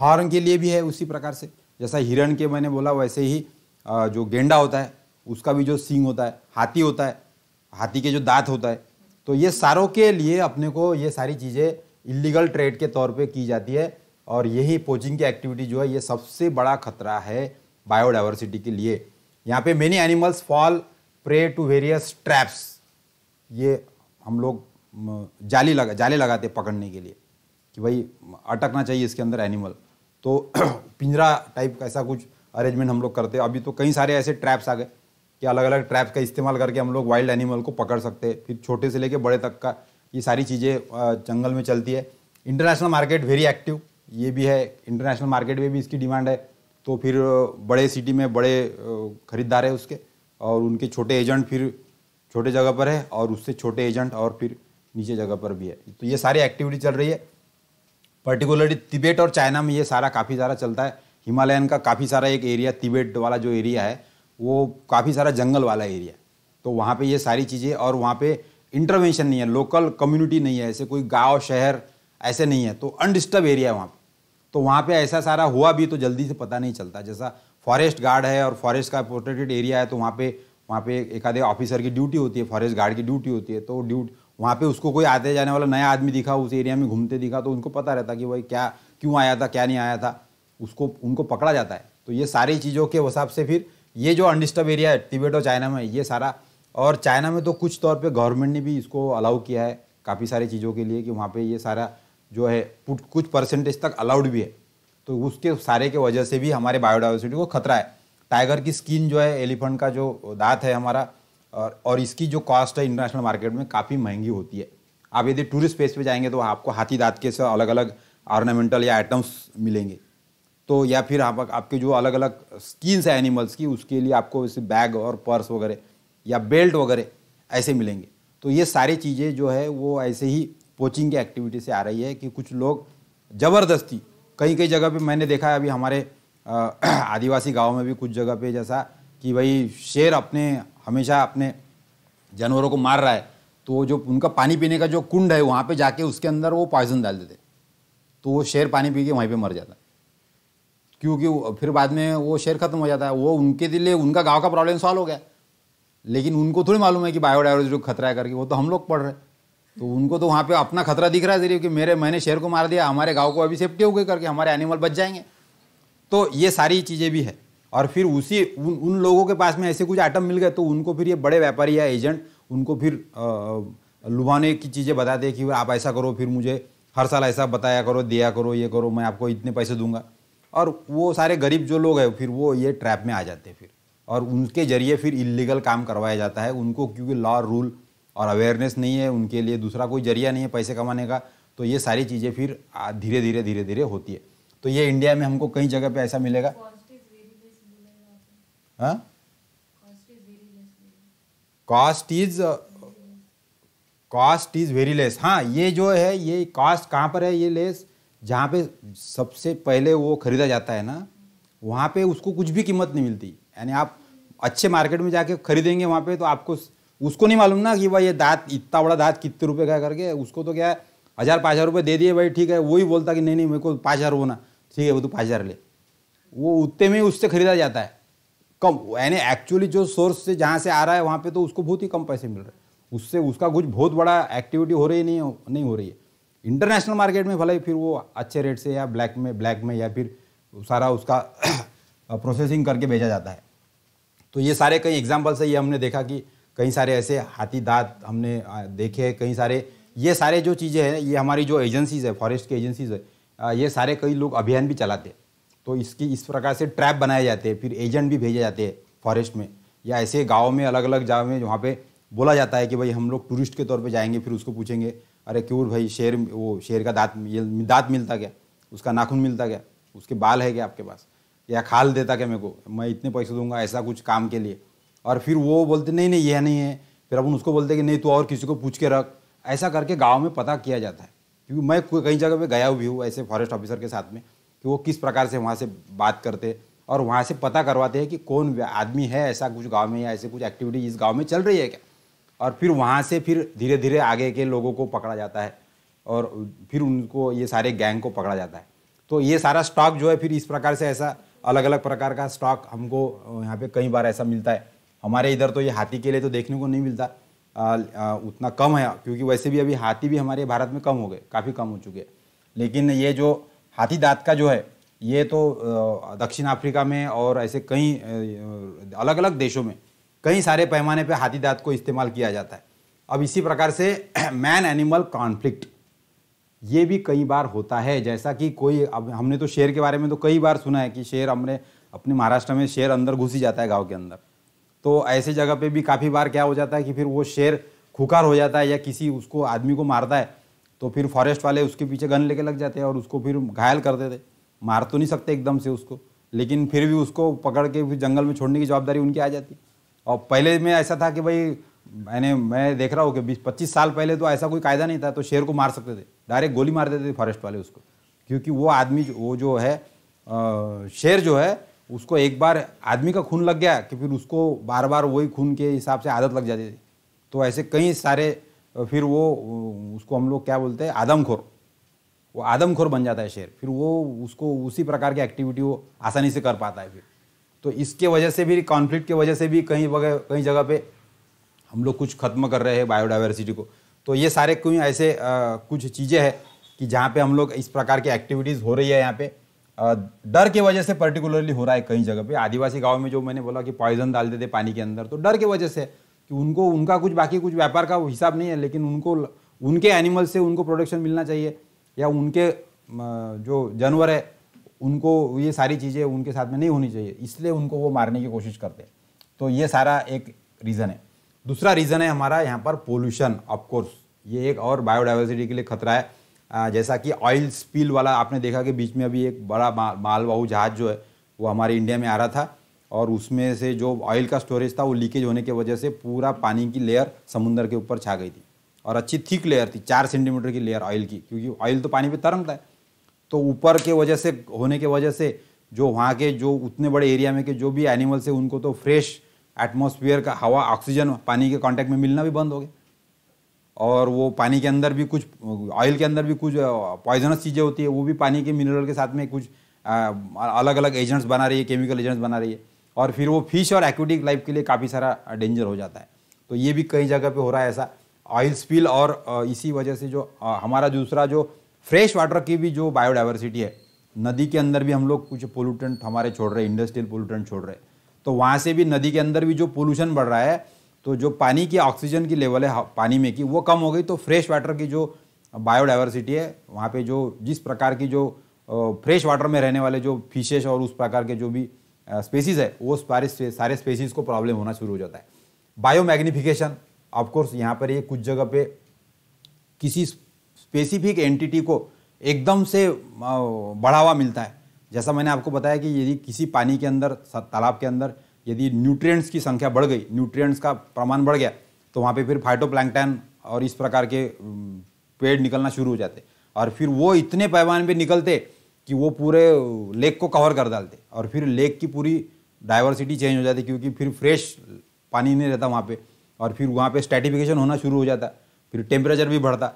हॉर्न के लिए भी है उसी प्रकार से जैसा हिरण के मैंने बोला वैसे ही जो गेंडा होता है उसका भी जो सींग होता है हाथी होता है हाथी के जो दांत होता है तो ये सारों के लिए अपने को ये सारी चीज़ें इलीगल ट्रेड के तौर पे की जाती है और यही पोचिंग की एक्टिविटी जो है ये सबसे बड़ा खतरा है बायोडाइवर्सिटी के लिए यहाँ पे many animals fall prey to various traps ये हम लोग जाली लगा जाले लगाते पकड़ने के लिए कि भाई अटकना चाहिए इसके अंदर एनिमल तो (clears throat) पिंजरा टाइप का ऐसा कुछ अरेंजमेंट हम लोग करते अभी तो कई सारे ऐसे ट्रैप्स आ गए कि अलग अलग ट्रैप्स का इस्तेमाल करके हम लोग वाइल्ड एनिमल को पकड़ सकते हैं फिर छोटे से लेके बड़े तक का ये सारी चीज़ें जंगल में चलती है इंटरनेशनल मार्केट वेरी एक्टिव ये भी है इंटरनेशनल मार्केट में भी इसकी डिमांड है तो फिर बड़े सिटी में बड़े खरीदार है उसके और उनके छोटे एजेंट फिर छोटे जगह पर है और उससे छोटे एजेंट और फिर नीचे जगह पर भी है तो ये सारी एक्टिविटी चल रही है पर्टिकुलरली तिबेट और चाइना में ये सारा काफ़ी सारा चलता है हिमालयन का काफ़ी सारा एक एरिया तिबेट वाला जो एरिया है वो काफ़ी सारा जंगल वाला एरिया तो वहाँ पे ये सारी चीज़ें और वहाँ पे इंटरवेंशन नहीं है लोकल कम्युनिटी नहीं है ऐसे कोई गांव शहर ऐसे नहीं है तो अनडिस्टर्ब एरिया है वहाँ पर तो वहाँ पर ऐसा सारा हुआ भी तो जल्दी से पता नहीं चलता जैसा फॉरेस्ट गार्ड है और फॉरेस्ट का प्रोटेक्टेड एरिया है तो वहाँ पर वहाँ पे एक आधे ऑफिसर की ड्यूटी होती है फॉरेस्ट गार्ड की ड्यूटी होती है तो ड्यूटी वहाँ पे उसको कोई आते जाने वाला नया आदमी दिखा उस एरिया में घूमते दिखा तो उनको पता रहता कि भाई क्या क्यों आया था क्या नहीं आया था उसको उनको पकड़ा जाता है तो ये सारी चीज़ों के हिसाब से फिर ये जो अनडिस्टर्ब एरिया है तिबेट और चाइना में ये सारा और चाइना में तो कुछ तौर पर गवर्नमेंट ने भी इसको अलाउ किया है काफ़ी सारी चीज़ों के लिए कि वहाँ पर ये सारा जो है कुछ परसेंटेज तक अलाउड भी है तो उसके सारे के वजह से भी हमारे बायोडाइवर्सिटी को खतरा है टाइगर की स्किन जो है एलिफेंट का जो दांत है हमारा और और इसकी जो कॉस्ट है इंटरनेशनल मार्केट में काफ़ी महंगी होती है आप यदि टूरिस्ट प्लेस पे जाएंगे तो आपको हाथी दांत के से अलग अलग ऑर्नामेंटल या आइटम्स मिलेंगे तो या फिर आप आपके जो अलग अलग स्किन्स है एनिमल्स की उसके लिए आपको वैसे बैग और पर्स वगैरह या बेल्ट वगैरह ऐसे मिलेंगे तो ये सारी चीज़ें जो है वो ऐसे ही कोचिंग की एक्टिविटी से आ रही है कि कुछ लोग ज़बरदस्ती कई कई जगह पे मैंने देखा है अभी हमारे (clears throat) आदिवासी गाँव में भी कुछ जगह पे जैसा कि भाई शेर अपने हमेशा अपने जानवरों को मार रहा है तो जो उनका पानी पीने का जो कुंड है वहाँ पे जाके उसके अंदर वो पॉइजन डाल देते तो वो शेर पानी पी के वहीं पे मर जाता क्योंकि फिर बाद में वो शेर ख़त्म हो जाता है वो उनके लिए उनका गाँव का प्रॉब्लम सॉल्व हो गया लेकिन उनको थोड़ी मालूम है कि बायोडाइवर्सिटी को खतरा है करके वो तो हम लोग पढ़ रहे तो उनको तो वहाँ पे अपना खतरा दिख रहा है जरिए कि मेरे मैंने शेर को मार दिया हमारे गाँव को अभी सेफ्टी हो गई करके हमारे एनिमल बच जाएंगे तो ये सारी चीज़ें भी है और फिर उसी उन उन लोगों के पास में ऐसे कुछ आइटम मिल गए तो उनको फिर ये बड़े व्यापारी या एजेंट उनको फिर लुभाने की चीज़ें बताते हैं कि आप ऐसा करो फिर मुझे हर साल ऐसा बताया करो दिया करो ये करो मैं आपको इतने पैसे दूंगा और वो सारे गरीब जो लोग हैं फिर वो ये ट्रैप में आ जाते हैं फिर और उनके जरिए फिर इलीगल काम करवाया जाता है उनको क्योंकि लॉ रूल और अवेयरनेस नहीं है उनके लिए दूसरा कोई जरिया नहीं है पैसे कमाने का तो ये सारी चीज़ें फिर धीरे धीरे धीरे धीरे होती है तो ये इंडिया में हमको कई जगह पे ऐसा मिलेगा cost is cost is very less हाँ ये जो है ये कॉस्ट कहाँ पर है ये लेस जहाँ पे सबसे पहले वो खरीदा जाता है ना वहाँ पे उसको कुछ भी कीमत नहीं मिलती यानी आप अच्छे मार्केट में जाके खरीदेंगे वहाँ पे तो आपको उसको नहीं मालूम ना कि भाई ये दांत इतना बड़ा दांत कितने रुपए का करके उसको तो क्या है हज़ार पाँच हज़ार रुपये दे दिए भाई ठीक है वही बोलता कि नहीं नहीं मेरे को पाँच हज़ार होना ठीक है वो तो पाँच हज़ार ले वो उतने में उससे खरीदा जाता है कम यानी एक्चुअली जो सोर्स से जहाँ से आ रहा है वहाँ पे तो उसको बहुत ही कम पैसे मिल रहे हैं उससे उसका कुछ बहुत बड़ा एक्टिविटी हो रही नहीं हो, नहीं हो रही है इंटरनेशनल मार्केट में भला ही फिर वो अच्छे रेट से या ब्लैक में ब्लैक में या फिर सारा उसका प्रोसेसिंग (clears throat) करके भेजा जाता है तो ये सारे कई एग्जाम्पल से ये हमने देखा कि कई सारे ऐसे हाथी दांत हमने देखे कई सारे ये सारे जो चीज़ें हैं ये हमारी जो एजेंसीज़ है फॉरेस्ट की एजेंसीज़ है ये सारे कई लोग अभियान भी चलाते तो इसकी इस प्रकार से ट्रैप बनाए जाते हैं फिर एजेंट भी भेजे जाते हैं फॉरेस्ट में या ऐसे गाँव में अलग अलग जगह में वहाँ पर बोला जाता है कि भाई हम लोग टूरिस्ट के तौर पर जाएंगे फिर उसको पूछेंगे अरे क्यों भाई शेर वो शेर का दांत दांत मिलता क्या उसका नाखून मिलता क्या उसके बाल है क्या आपके पास या खाल देता क्या मेरे को मैं इतने पैसे दूंगा ऐसा कुछ काम के लिए और फिर वो बोलते नहीं नहीं यह नहीं है फिर अपन उसको बोलते कि नहीं तू और किसी को पूछ के रख ऐसा करके गाँव में पता किया जाता है क्योंकि मैं कहीं जगह पे गया भी हूँ ऐसे फॉरेस्ट ऑफिसर के साथ में कि वो किस प्रकार से वहाँ से बात करते और वहाँ से पता करवाते हैं कि कौन आदमी है ऐसा कुछ गाँव में या ऐसे कुछ एक्टिविटी इस गाँव में चल रही है क्या और फिर वहाँ से फिर धीरे धीरे आगे के लोगों को पकड़ा जाता है और फिर उनको ये सारे गैंग को पकड़ा जाता है तो ये सारा स्टॉक जो है फिर इस प्रकार से ऐसा अलग अलग प्रकार का स्टॉक हमको यहाँ पे कई बार ऐसा मिलता है हमारे इधर तो ये हाथी के लिए तो देखने को नहीं मिलता उतना कम है क्योंकि वैसे भी अभी हाथी भी हमारे भारत में कम हो गए काफ़ी कम हो चुके हैं लेकिन ये जो हाथी दांत का जो है ये तो दक्षिण अफ्रीका में और ऐसे कई अलग अलग देशों में कई सारे पैमाने पे हाथी दांत को इस्तेमाल किया जाता है अब इसी प्रकार से मैन एनिमल कॉन्फ्लिक्ट ये भी कई बार होता है जैसा कि कोई अब हमने तो शेर के बारे में तो कई बार सुना है कि शेर हमने अपने महाराष्ट्र में शेर अंदर घुस ही जाता है गाँव के अंदर तो ऐसे जगह पे भी काफ़ी बार क्या हो जाता है कि फिर वो शेर खुकार हो जाता है या किसी उसको आदमी को मारता है तो फिर फॉरेस्ट वाले उसके पीछे गन लेके लग जाते हैं और उसको फिर घायल कर देते मार तो नहीं सकते एकदम से उसको लेकिन फिर भी उसको पकड़ के फिर जंगल में छोड़ने की जवाबदारी उनकी आ जाती और पहले में ऐसा था कि भाई मैंने मैं देख रहा हूँ कि बीस पच्चीस साल पहले तो ऐसा कोई कायदा नहीं था तो शेर को मार सकते थे डायरेक्ट गोली मार देते थे फॉरेस्ट वाले उसको क्योंकि वो आदमी वो जो है शेर जो है उसको एक बार आदमी का खून लग गया कि फिर उसको बार बार वही खून के हिसाब से आदत लग जाती थी तो ऐसे कई सारे फिर वो उसको हम लोग क्या बोलते हैं आदमखोर वो आदमखोर बन जाता है शेर फिर वो उसको उसी प्रकार की एक्टिविटी वो आसानी से कर पाता है फिर तो इसके वजह से भी कॉन्फ्लिक्ट के वजह से भी कहीं वगैरह कहीं जगह पे हम लोग कुछ खत्म कर रहे हैं बायोडाइवर्सिटी को तो ये सारे कोई ऐसे आ, कुछ चीज़ें हैं कि जहाँ पे हम लोग इस प्रकार की एक्टिविटीज़ हो रही है यहाँ पे डर के वजह से पर्टिकुलरली हो रहा है कई जगह पे आदिवासी गांव में जो मैंने बोला कि पॉइजन डाल देते पानी के अंदर तो डर के वजह से कि उनको उनका कुछ बाकी कुछ व्यापार का हिसाब नहीं है लेकिन उनको उनके एनिमल से उनको प्रोडक्शन मिलना चाहिए या उनके जो जानवर है उनको ये सारी चीज़ें उनके साथ में नहीं होनी चाहिए इसलिए उनको वो मारने की कोशिश करते तो ये सारा एक रीज़न है दूसरा रीज़न है हमारा यहाँ पर पोल्यूशन ऑफकोर्स ये एक और बायोडाइवर्सिटी के लिए खतरा है जैसा कि ऑयल स्पिल वाला आपने देखा कि बीच में अभी एक बड़ा मालवाहू जहाज जो है वो हमारे इंडिया में आ रहा था और उसमें से जो ऑयल का स्टोरेज था वो लीकेज होने की वजह से पूरा पानी की लेयर समुंदर के ऊपर छा गई थी और अच्छी थिक लेयर थी चार सेंटीमीटर की लेयर ऑयल की क्योंकि ऑयल तो पानी पर तरंगता है तो ऊपर के वजह से होने के वजह से जो वहाँ के जो उतने बड़े एरिया में के जो भी एनिमल्स है उनको तो फ्रेश एटमोसफियर का हवा ऑक्सीजन पानी के कांटेक्ट में मिलना भी बंद हो गया और वो पानी के अंदर भी कुछ ऑयल के अंदर भी कुछ पॉइजनस चीज़ें होती है वो भी पानी के मिनरल के साथ में कुछ अलग अलग एजेंट्स बना रही है केमिकल एजेंट्स बना रही है और फिर वो फिश और एक्वेटिक लाइफ के लिए काफ़ी सारा डेंजर हो जाता है तो ये भी कई जगह पे हो रहा है ऐसा ऑयल स्पिल और इसी वजह से जो हमारा दूसरा जो फ्रेश वाटर की भी जो बायोडाइवर्सिटी है नदी के अंदर भी हम लोग कुछ पोल्यूटेंट हमारे छोड़ रहे हैं इंडस्ट्रियल पोल्यूटेंट छोड़ रहे हैं तो वहाँ से भी नदी के अंदर भी जो पोल्यूशन बढ़ रहा है तो जो पानी की ऑक्सीजन की लेवल है पानी में की वो कम हो गई तो फ्रेश वाटर की जो बायोडाइवर्सिटी है वहाँ पे जो जिस प्रकार की जो फ्रेश वाटर में रहने वाले जो फिशेस और उस प्रकार के जो भी स्पेसीज़ है वो सारे सारे स्पेसीज़ को प्रॉब्लम होना शुरू हो जाता है बायो मैग्निफिकेशन ऑफकोर्स यहाँ पर ये कुछ जगह पे किसी स्पेसिफिक एंटिटी को एकदम से बढ़ावा मिलता है जैसा मैंने आपको बताया कि यदि किसी पानी के अंदर तालाब के अंदर यदि न्यूट्रिएंट्स की संख्या बढ़ गई न्यूट्रिएंट्स का प्रमाण बढ़ गया तो वहाँ पे फिर फाइटोप्लैंकटन और इस प्रकार के पेड़ निकलना शुरू हो जाते और फिर वो इतने पैमाने पे निकलते कि वो पूरे लेक को कवर कर डालते और फिर लेक की पूरी डाइवर्सिटी चेंज हो जाती क्योंकि फिर फ्रेश पानी नहीं रहता वहाँ पर और फिर वहाँ पर स्टैटिफिकेशन होना शुरू हो जाता फिर टेम्परेचर भी बढ़ता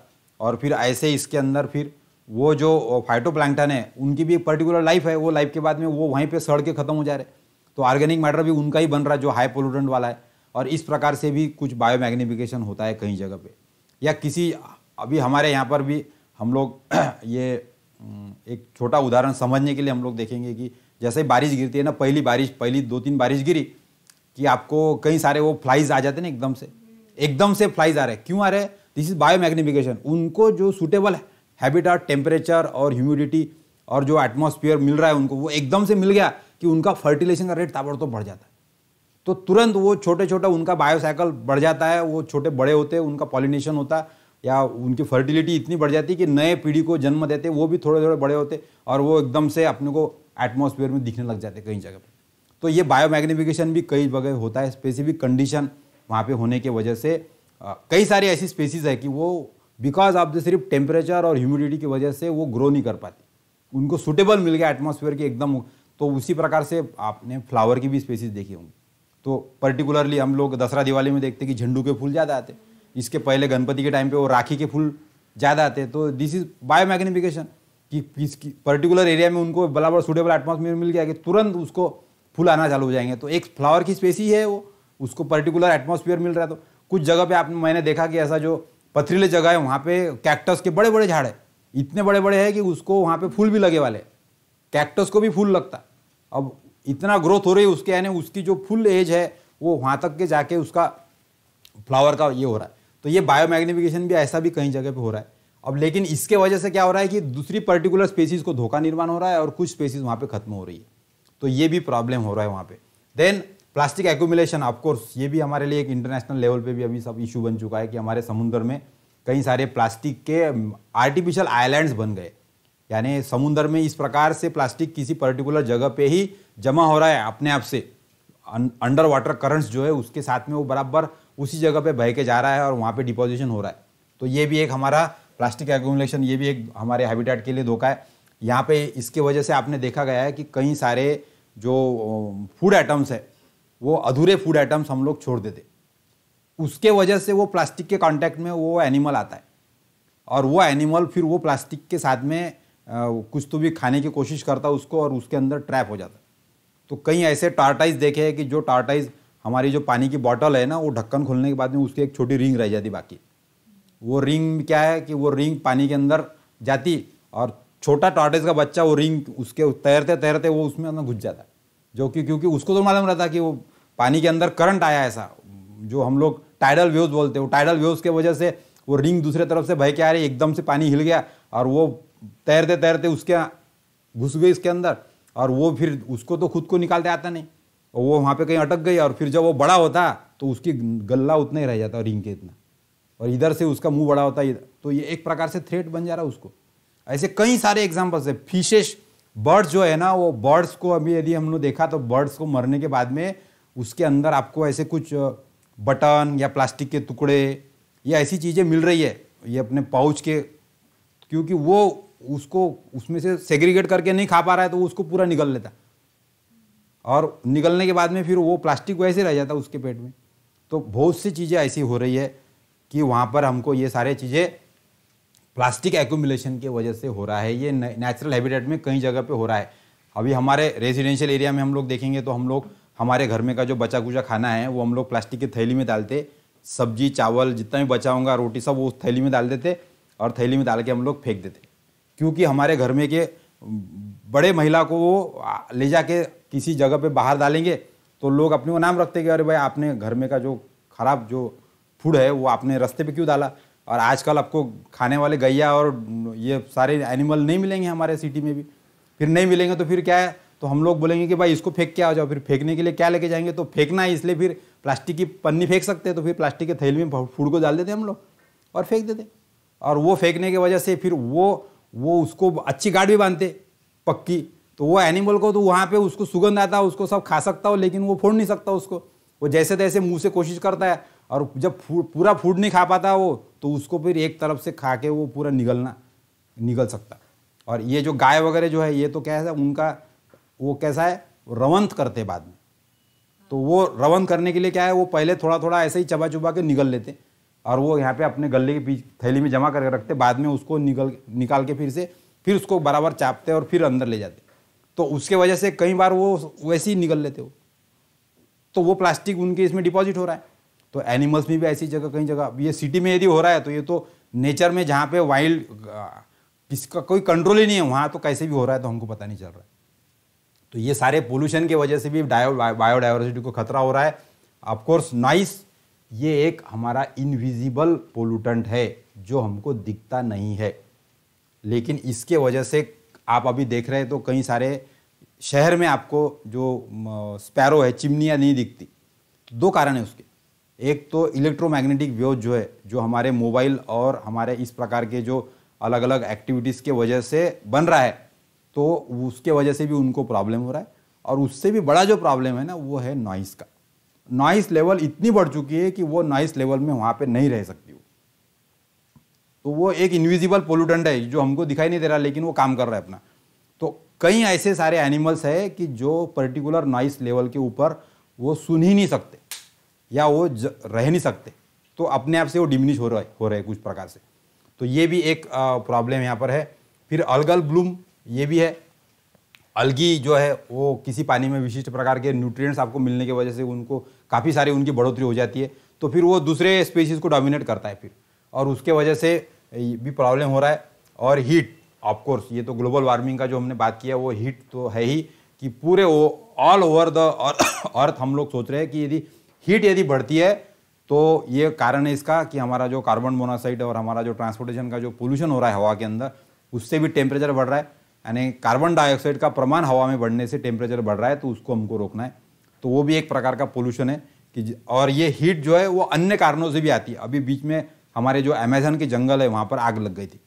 और फिर ऐसे इसके अंदर फिर वो जो फाइटोप्लैंकटन है उनकी भी एक पर्टिकुलर लाइफ है वो लाइफ के बाद में वो वहीं पे सड़ के ख़त्म हो जा रहे तो ऑर्गेनिक मैटर भी उनका ही बन रहा है जो हाई पोल्यूटेंट वाला है और इस प्रकार से भी कुछ बायोमैग्निफिकेशन होता है कहीं जगह पे या किसी अभी हमारे यहाँ पर भी हम लोग (clears throat) ये एक छोटा उदाहरण समझने के लिए हम लोग देखेंगे कि जैसे बारिश गिरती है ना पहली बारिश पहली दो तीन बारिश गिरी कि आपको कई सारे वो फ्लाइज आ जाते हैं ना एकदम से एकदम से फ्लाइज आ रहे हैं क्यों आ रहे हैं दिस इज बायोमैग्निफिकेशन उनको जो सूटेबल हैबिटाट टेम्परेचर और ह्यूमिडिटी और जो एटमोसफियर मिल रहा है उनको वो एकदम से मिल गया कि उनका फर्टिलाइजेशन का रेट तो बढ़ जाता है तो तुरंत वो छोटे छोटे उनका बायोसाइकिल बढ़ जाता है वो छोटे बड़े होते हैं उनका पॉलिनेशन होता है या उनकी फर्टिलिटी इतनी बढ़ जाती है कि नए पीढ़ी को जन्म देते वो भी थोड़े थोड़े बड़े होते और वो एकदम से अपने को एटमोसफियर में दिखने लग जाते कई जगह पर तो ये बायोमैग्निफिकेशन भी कई जगह होता है स्पेसिफिक कंडीशन वहाँ पे होने की वजह से कई सारी ऐसी स्पेसीज़ है कि वो बिकॉज ऑफ द सिर्फ टेम्परेचर और ह्यूमिडिटी की वजह से वो ग्रो नहीं कर पाती उनको सुटेबल मिल गया एटमोसफेयर के एकदम तो उसी प्रकार से आपने फ्लावर की भी स्पेसीज देखी होंगी तो पर्टिकुलरली हम लोग दसरा दिवाली में देखते कि झंडू के फूल ज़्यादा आते इसके पहले गणपति के टाइम पे वो राखी के फूल ज़्यादा आते तो दिस इज बायो मैग्निफिकेशन कि किसकी पर्टिकुलर एरिया में उनको बराबर सुटेबल एटमोसफेयर मिल गया कि तुरंत उसको फूल आना चालू हो जाएंगे तो एक फ्लावर की स्पेसी है वो उसको पर्टिकुलर एटमोसफियर मिल रहा है तो कुछ जगह पे आप मैंने देखा कि ऐसा जो पथरीले जगह है वहाँ पे कैक्टस के बड़े बड़े झाड़ है इतने बड़े बड़े हैं कि उसको वहाँ पे फूल भी लगे वाले कैक्टस को भी फूल लगता अब इतना ग्रोथ हो रही है उसके यानी उसकी जो फुल एज है वो वहाँ तक के जाके उसका फ्लावर का ये हो रहा है तो ये बायो मैग्निफिकेशन भी ऐसा भी कहीं जगह पे हो रहा है अब लेकिन इसके वजह से क्या हो रहा है कि दूसरी पर्टिकुलर स्पेसीज को धोखा निर्माण हो रहा है और कुछ स्पेसीज वहाँ पे खत्म हो रही है तो ये भी प्रॉब्लम हो रहा है वहाँ पे देन प्लास्टिक एक्यूमुलेशन ऑफकोर्स ये भी हमारे लिए एक इंटरनेशनल लेवल पे भी अभी सब इशू बन चुका है कि हमारे समुद्र में कई सारे प्लास्टिक के आर्टिफिशियल आइलैंड्स बन गए यानी समुंदर में इस प्रकार से प्लास्टिक किसी पर्टिकुलर जगह पे ही जमा हो रहा है अपने आप से अंडर वाटर करंट्स जो है उसके साथ में वो बराबर उसी जगह पे बह के जा रहा है और वहाँ पे डिपोजिशन हो रहा है तो ये भी एक हमारा प्लास्टिक एक्यूमुलेशन ये भी एक हमारे हैबिटेट के लिए धोखा है यहाँ पे इसके वजह से आपने देखा गया है कि कई सारे जो फूड आइटम्स है वो अधूरे फूड आइटम्स हम लोग छोड़ देते उसके वजह से वो प्लास्टिक के कांटेक्ट में वो एनिमल आता है और वो एनिमल फिर वो प्लास्टिक के साथ में कुछ तो भी खाने की कोशिश करता है उसको और उसके अंदर ट्रैप हो जाता है तो कई ऐसे टार्टाइज देखे हैं कि जो टार्टाइज हमारी जो पानी की बॉटल है ना वो ढक्कन खोलने के बाद में उसकी एक छोटी रिंग रह जाती बाकी वो रिंग क्या है कि वो रिंग पानी के अंदर जाती और छोटा टार्टेज का बच्चा वो रिंग उसके तैरते तैरते वो उसमें अंदर घुस जाता है जो कि क्योंकि उसको तो मालूम रहता कि वो पानी के अंदर करंट आया ऐसा जो हम लोग टाइडल वेव्स बोलते हैं वो टाइडल वेव्स के वजह से वो रिंग दूसरे तरफ से बह के आ रही एकदम से पानी हिल गया और वो तैरते तैरते उसके घुस गई इसके अंदर और वो फिर उसको तो खुद को निकालते आता नहीं और वो वहाँ पे कहीं अटक गई और फिर जब वो बड़ा होता तो उसकी गला उतना ही रह जाता रिंग के इतना और इधर से उसका मुंह बड़ा होता है तो ये एक प्रकार से थ्रेट बन जा रहा है उसको ऐसे कई सारे एग्जाम्पल्स है फिशेस बर्ड्स जो है ना वो बर्ड्स को अभी यदि हमने देखा तो बर्ड्स को मरने के बाद में उसके अंदर आपको ऐसे कुछ बटन या प्लास्टिक के टुकड़े या ऐसी चीज़ें मिल रही है ये अपने पाउच के क्योंकि वो उसको उसमें से सेग्रीगेट करके नहीं खा पा रहा है तो वो उसको पूरा निगल लेता और निगलने के बाद में फिर वो प्लास्टिक वैसे रह जाता उसके पेट में तो बहुत सी चीज़ें ऐसी हो रही है कि वहाँ पर हमको ये सारे चीज़ें प्लास्टिक एक्यूमुलेशन की वजह से हो रहा है ये नेचुरल हैबिटेट में कई जगह पे हो रहा है अभी हमारे रेजिडेंशियल एरिया में हम लोग देखेंगे तो हम लोग हमारे घर में का जो बचा कुचा खाना है वो हम लोग प्लास्टिक की थैली में डालते सब्जी चावल जितना भी बचा होगा रोटी सब वो उस थैली में डाल देते और थैली में डाल के हम लोग फेंक देते क्योंकि हमारे घर में के बड़े महिला को वो ले जाके किसी जगह पे बाहर डालेंगे तो लोग अपने को नाम रखते कि अरे भाई आपने घर में का जो खराब जो फूड है वो आपने रास्ते पे क्यों डाला और आजकल आपको खाने वाले गैया और ये सारे एनिमल नहीं मिलेंगे हमारे सिटी में भी फिर नहीं मिलेंगे तो फिर क्या है तो हम लोग बोलेंगे कि भाई इसको फेंक के आ जाओ फिर फेंकने के लिए क्या लेके जाएंगे तो फेंकना है इसलिए फिर प्लास्टिक की पन्नी फेंक सकते हैं तो फिर प्लास्टिक के थैली में फूड को डाल देते हम लोग और फेंक देते और वो फेंकने की वजह से फिर वो वो उसको अच्छी गाड़ भी बांधते पक्की तो वो एनिमल को तो वहाँ पे उसको सुगंध आता है उसको सब खा सकता हो लेकिन वो फोड़ नहीं सकता उसको वो जैसे तैसे मुंह से कोशिश करता है और जब फूड पूरा फूड नहीं खा पाता वो तो उसको फिर एक तरफ से खा के वो पूरा निगलना निगल सकता और ये जो गाय वगैरह जो है ये तो क्या है उनका वो कैसा है रवंत करते बाद में तो वो रवंत करने के लिए क्या है वो पहले थोड़ा थोड़ा ऐसे ही चबा चुबा के निगल लेते और वो यहाँ पे अपने गले के बीच थैली में जमा करके रखते बाद में उसको निकल निकाल के फिर से फिर उसको बराबर चापते और फिर अंदर ले जाते तो उसके वजह से कई बार वो वैसे ही निकल लेते हो तो वो प्लास्टिक उनके इसमें डिपॉजिट हो रहा है तो एनिमल्स में भी ऐसी जगह कई जगह ये सिटी में यदि हो रहा है तो ये तो नेचर में जहाँ पे वाइल्ड किसका कोई कंट्रोल ही नहीं है वहाँ तो कैसे भी हो रहा है तो हमको पता नहीं चल रहा है तो ये सारे पोल्यूशन के वजह से भी बायोडाइवर्सिटी को खतरा हो रहा है ऑफकोर्स नॉइस ये एक हमारा इनविजिबल पोल्यूटेंट है जो हमको दिखता नहीं है लेकिन इसके वजह से आप अभी देख रहे हैं तो कई सारे शहर में आपको जो स्पैरो है चिमनियाँ नहीं दिखती दो कारण है उसके एक तो इलेक्ट्रोमैग्नेटिक वेव जो है जो हमारे मोबाइल और हमारे इस प्रकार के जो अलग अलग एक्टिविटीज़ के वजह से बन रहा है तो उसके वजह से भी उनको प्रॉब्लम हो रहा है और उससे भी बड़ा जो प्रॉब्लम है ना वो है नॉइस का नॉइस लेवल इतनी बढ़ चुकी है कि वो नॉइस लेवल में वहाँ पे नहीं रह सकती वो तो वो एक इनविजिबल पोल्यूटेंट है जो हमको दिखाई नहीं दे रहा लेकिन वो काम कर रहा है अपना तो कई ऐसे सारे एनिमल्स है कि जो पर्टिकुलर नॉइस लेवल के ऊपर वो सुन ही नहीं सकते या वो रह नहीं सकते तो अपने आप से वो डिमिनिश हो रहा है हो रहे कुछ प्रकार से तो ये भी एक प्रॉब्लम यहाँ पर है फिर अलगल ब्लूम ये भी है अलगी जो है वो किसी पानी में विशिष्ट प्रकार के न्यूट्रिएंट्स आपको मिलने की वजह से उनको काफ़ी सारी उनकी बढ़ोतरी हो जाती है तो फिर वो दूसरे स्पीसीज को डोमिनेट करता है फिर और उसके वजह से भी प्रॉब्लम हो रहा है और हीट ऑफकोर्स ये तो ग्लोबल वार्मिंग का जो हमने बात किया वो हीट तो है ही कि पूरे वो ऑल ओवर द अर्थ हम लोग सोच रहे हैं कि यदि हीट यदि बढ़ती है तो ये कारण है इसका कि हमारा जो कार्बन मोनोऑक्साइड और हमारा जो ट्रांसपोर्टेशन का जो पोल्यूशन हो रहा है हवा के अंदर उससे भी टेम्परेचर बढ़ रहा है यानी कार्बन डाइऑक्साइड का प्रमाण हवा में बढ़ने से टेम्परेचर बढ़ रहा है तो उसको हमको रोकना है तो वो भी एक प्रकार का पोल्यूशन है कि और ये हीट जो है वो अन्य कारणों से भी आती है अभी बीच में हमारे जो अमेजन के जंगल है वहाँ पर आग लग गई थी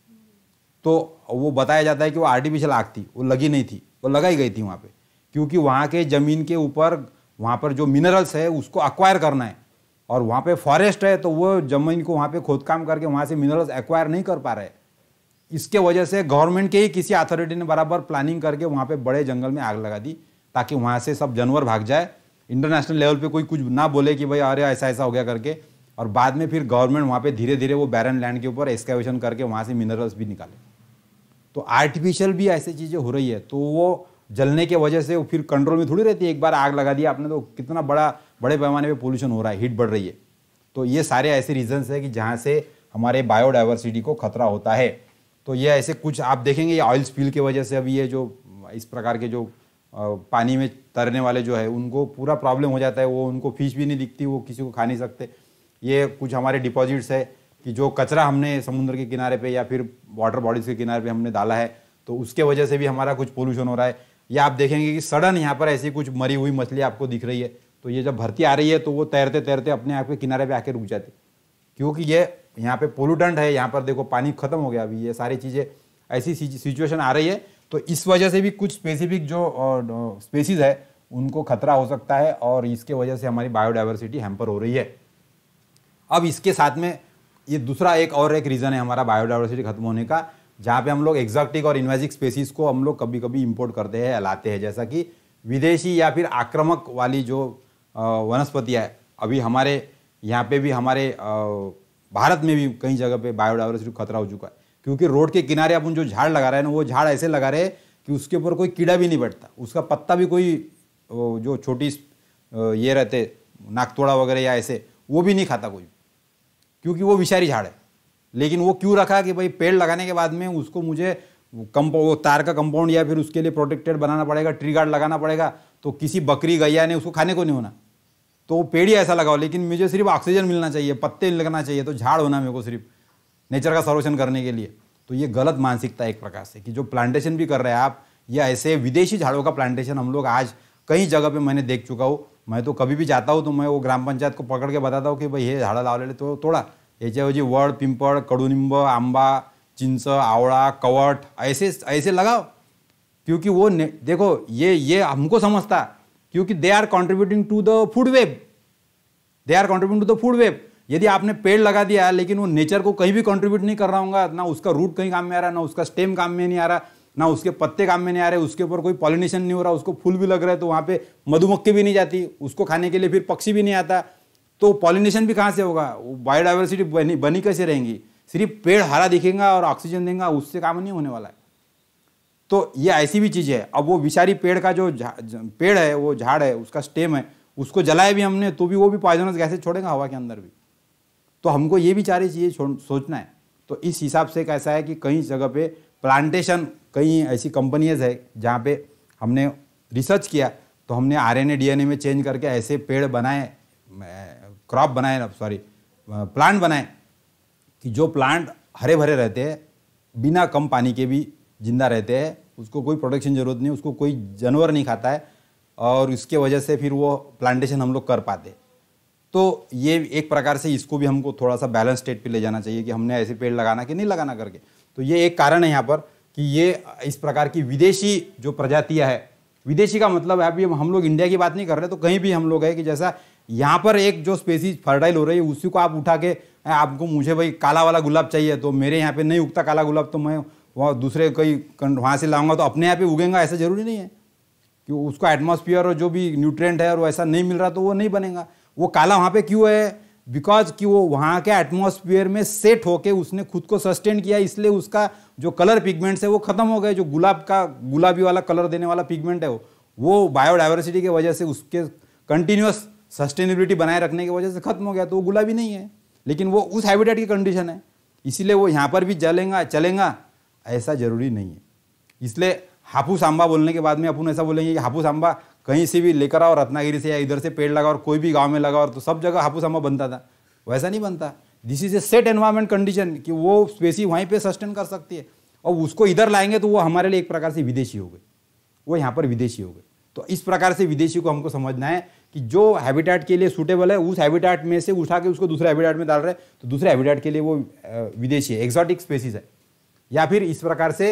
तो वो बताया जाता है कि वो आर्टिफिशियल आग थी वो लगी नहीं थी वो लगाई गई थी वहाँ पर क्योंकि वहाँ के ज़मीन के ऊपर वहाँ पर जो मिनरल्स है उसको अक्वायर करना है और वहाँ पे फॉरेस्ट है तो वो जमीन को वहाँ पे खोदकाम करके वहाँ से मिनरल्स एक्वायर नहीं कर पा रहे इसके वजह से गवर्नमेंट के ही किसी अथॉरिटी ने बराबर प्लानिंग करके वहाँ पे बड़े जंगल में आग लगा दी ताकि वहाँ से सब जानवर भाग जाए इंटरनेशनल लेवल पे कोई कुछ ना बोले कि भाई अरे ऐसा ऐसा हो गया करके और बाद में फिर गवर्नमेंट वहाँ पे धीरे धीरे वो बैरन लैंड के ऊपर एक्सकेवेशन करके वहाँ से मिनरल्स भी निकाले तो आर्टिफिशियल भी ऐसी चीज़ें हो रही है तो वो जलने के वजह से वो फिर कंट्रोल में थोड़ी रहती है एक बार आग लगा दिया आपने तो कितना बड़ा बड़े पैमाने पर पोल्यूशन हो रहा है हीट बढ़ रही है तो ये सारे ऐसे रीजन्स है कि जहाँ से हमारे बायोडाइवर्सिटी को खतरा होता है तो ये ऐसे कुछ आप देखेंगे ये ऑयल स्पिल की वजह से अभी ये जो इस प्रकार के जो पानी में तैरने वाले जो है उनको पूरा प्रॉब्लम हो जाता है वो उनको फिश भी नहीं दिखती वो किसी को खा नहीं सकते ये कुछ हमारे डिपॉजिट्स है कि जो कचरा हमने समुद्र के किनारे पे या फिर वाटर बॉडीज़ के किनारे पे हमने डाला है तो उसके वजह से भी हमारा कुछ पोल्यूशन हो रहा है या आप देखेंगे कि सडन यहाँ पर ऐसी कुछ मरी हुई मछली आपको दिख रही है तो ये जब भर्ती आ रही है तो वो तैरते तैरते अपने आप के किनारे पर आके रुक जाती क्योंकि ये यहाँ पे पोलूटेंट है यहाँ पर देखो पानी खत्म हो गया अभी ये सारी चीज़ें ऐसी सिचुएशन आ रही है तो इस वजह से भी कुछ स्पेसिफिक जो स्पेसीज है उनको खतरा हो सकता है और इसके वजह से हमारी बायोडाइवर्सिटी हैम्पर हो रही है अब इसके साथ में ये दूसरा एक और एक रीज़न है हमारा बायोडाइवर्सिटी खत्म होने का जहाँ पे हम लोग एग्जॉक्टिक और इन्वेजिक स्पेसीज को हम लोग कभी कभी इम्पोर्ट करते हैं लाते हैं जैसा कि विदेशी या फिर आक्रामक वाली जो वनस्पति है अभी हमारे यहाँ पे भी हमारे भारत में भी कई जगह पे बायोडाइवर्सिटी खतरा हो चुका है क्योंकि रोड के किनारे अपन जो झाड़ लगा रहे हैं ना वो झाड़ ऐसे लगा रहे हैं कि उसके ऊपर कोई कीड़ा भी नहीं बैठता उसका पत्ता भी कोई जो छोटी ये रहते नाकतोड़ा वगैरह या ऐसे वो भी नहीं खाता कोई क्योंकि वो विषारी झाड़ है लेकिन वो क्यों रखा कि भाई पेड़ लगाने के बाद में उसको मुझे कंपो वो तार का कंपाउंड या फिर उसके लिए प्रोटेक्टेड बनाना पड़ेगा ट्री गार्ड लगाना पड़ेगा तो किसी बकरी गैया ने उसको खाने को नहीं होना तो पेड़ ही ऐसा लगाओ लेकिन मुझे सिर्फ ऑक्सीजन मिलना चाहिए पत्ते लगना चाहिए तो झाड़ होना मेरे को सिर्फ नेचर का संरक्षण करने के लिए तो ये गलत मानसिकता एक प्रकार से कि जो प्लांटेशन भी कर रहे हैं आप ये ऐसे विदेशी झाड़ों का प्लांटेशन हम लोग आज कई जगह पे मैंने देख चुका हूँ मैं तो कभी भी जाता हूँ तो मैं वो ग्राम पंचायत को पकड़ के बताता हूँ कि भाई ये झाड़ा लावले तो थोड़ा तोडा जी वड पिंपड़ कड़ूनिंब आंबा चिंच आवड़ा कवट ऐसे ऐसे लगाओ क्योंकि वो देखो ये ये हमको समझता क्योंकि they are contributing to the food web they are contributing to the food web यदि आपने पेड़ लगा दिया लेकिन वो नेचर को कहीं भी कॉन्ट्रीब्यूट नहीं कर रहा होगा ना उसका रूट कहीं काम में आ रहा ना उसका स्टेम काम में नहीं आ रहा ना उसके पत्ते काम में नहीं आ रहे उसके ऊपर कोई पॉलिनेशन नहीं हो रहा उसको फूल भी लग रहा है तो वहाँ पे मधुमक्खी भी नहीं जाती उसको खाने के लिए फिर पक्षी भी नहीं आता तो पॉलिनेशन भी कहाँ से होगा बायोडाइवर्सिटी बनी बनी कैसे रहेंगी सिर्फ पेड़ हरा दिखेगा और ऑक्सीजन देंगे उससे काम नहीं होने वाला है तो ये ऐसी भी चीज़ है अब वो विचारी पेड़ का जो पेड़ है वो झाड़ है उसका स्टेम है उसको जलाए भी हमने तो भी वो भी पॉइजनस गैसेज छोड़ेगा हवा के अंदर भी तो हमको ये भी सारी चीज़ें सोचना है तो इस हिसाब से कैसा है कि कई जगह पे प्लांटेशन कई ऐसी कंपनीज है जहाँ पे हमने रिसर्च किया तो हमने आर एन में चेंज करके ऐसे पेड़ बनाए क्रॉप बनाए सॉरी प्लांट बनाए कि जो प्लांट हरे भरे रहते हैं बिना कम पानी के भी जिंदा रहते हैं उसको कोई प्रोटेक्शन ज़रूरत नहीं उसको कोई जानवर नहीं खाता है और उसके वजह से फिर वो प्लांटेशन हम लोग कर पाते तो ये एक प्रकार से इसको भी हमको थोड़ा सा बैलेंस स्टेट पे ले जाना चाहिए कि हमने ऐसे पेड़ लगाना कि नहीं लगाना करके तो ये एक कारण है यहाँ पर कि ये इस प्रकार की विदेशी जो प्रजातियाँ है विदेशी का मतलब है अभी हम लोग इंडिया की बात नहीं कर रहे तो कहीं भी हम लोग है कि जैसा यहाँ पर एक जो स्पेसीज फर्टाइल हो रही है उसी को आप उठा के आपको मुझे भाई काला वाला गुलाब चाहिए तो मेरे यहाँ पे नहीं उगता काला गुलाब तो मैं वहाँ दूसरे कई वहाँ से लाऊंगा तो अपने आप ही उगेगा ऐसा ज़रूरी नहीं है कि उसका एटमोसफियर और जो भी न्यूट्रेंट है और ऐसा नहीं मिल रहा तो वो नहीं बनेगा वो काला वहाँ पे क्यों है बिकॉज कि वो वहाँ के एटमोसफियर में सेट होके उसने खुद को सस्टेन किया इसलिए उसका जो कलर पिगमेंट्स है वो ख़त्म हो गए जो गुलाब का गुलाबी वाला कलर देने वाला पिगमेंट है वो वो बायोडाइवर्सिटी की वजह से उसके कंटिन्यूस सस्टेनेबिलिटी बनाए रखने की वजह से ख़त्म हो गया तो वो गुलाबी नहीं है लेकिन वो उस हैबिटेट की कंडीशन है इसीलिए वो यहाँ पर भी जलेगा चलेगा ऐसा जरूरी नहीं है इसलिए हापू आंबा बोलने के बाद में अपन ऐसा बोलेंगे कि हापूस आंबा कहीं से भी लेकर आओ रत्नागिरी से या इधर से पेड़ लगाओ और कोई भी गांव में लगाओ तो सब जगह हापूस आंबा बनता था वैसा नहीं बनता this is a set environment condition कि वो स्पेसी वहीं पे सस्टेन कर सकती है और उसको इधर लाएंगे तो वो हमारे लिए एक प्रकार से विदेशी हो गए वो यहाँ पर विदेशी हो गए तो इस प्रकार से विदेशी को हमको समझना है कि जो हैबिटेट के लिए सूटेबल है उस हैबिटेट में से उठा के उसको दूसरे हैबिटेट में डाल रहे हैं तो दूसरे हैबिटेट के लिए वो विदेशी है एक्जॉटिक स्पेसीज है या फिर इस प्रकार से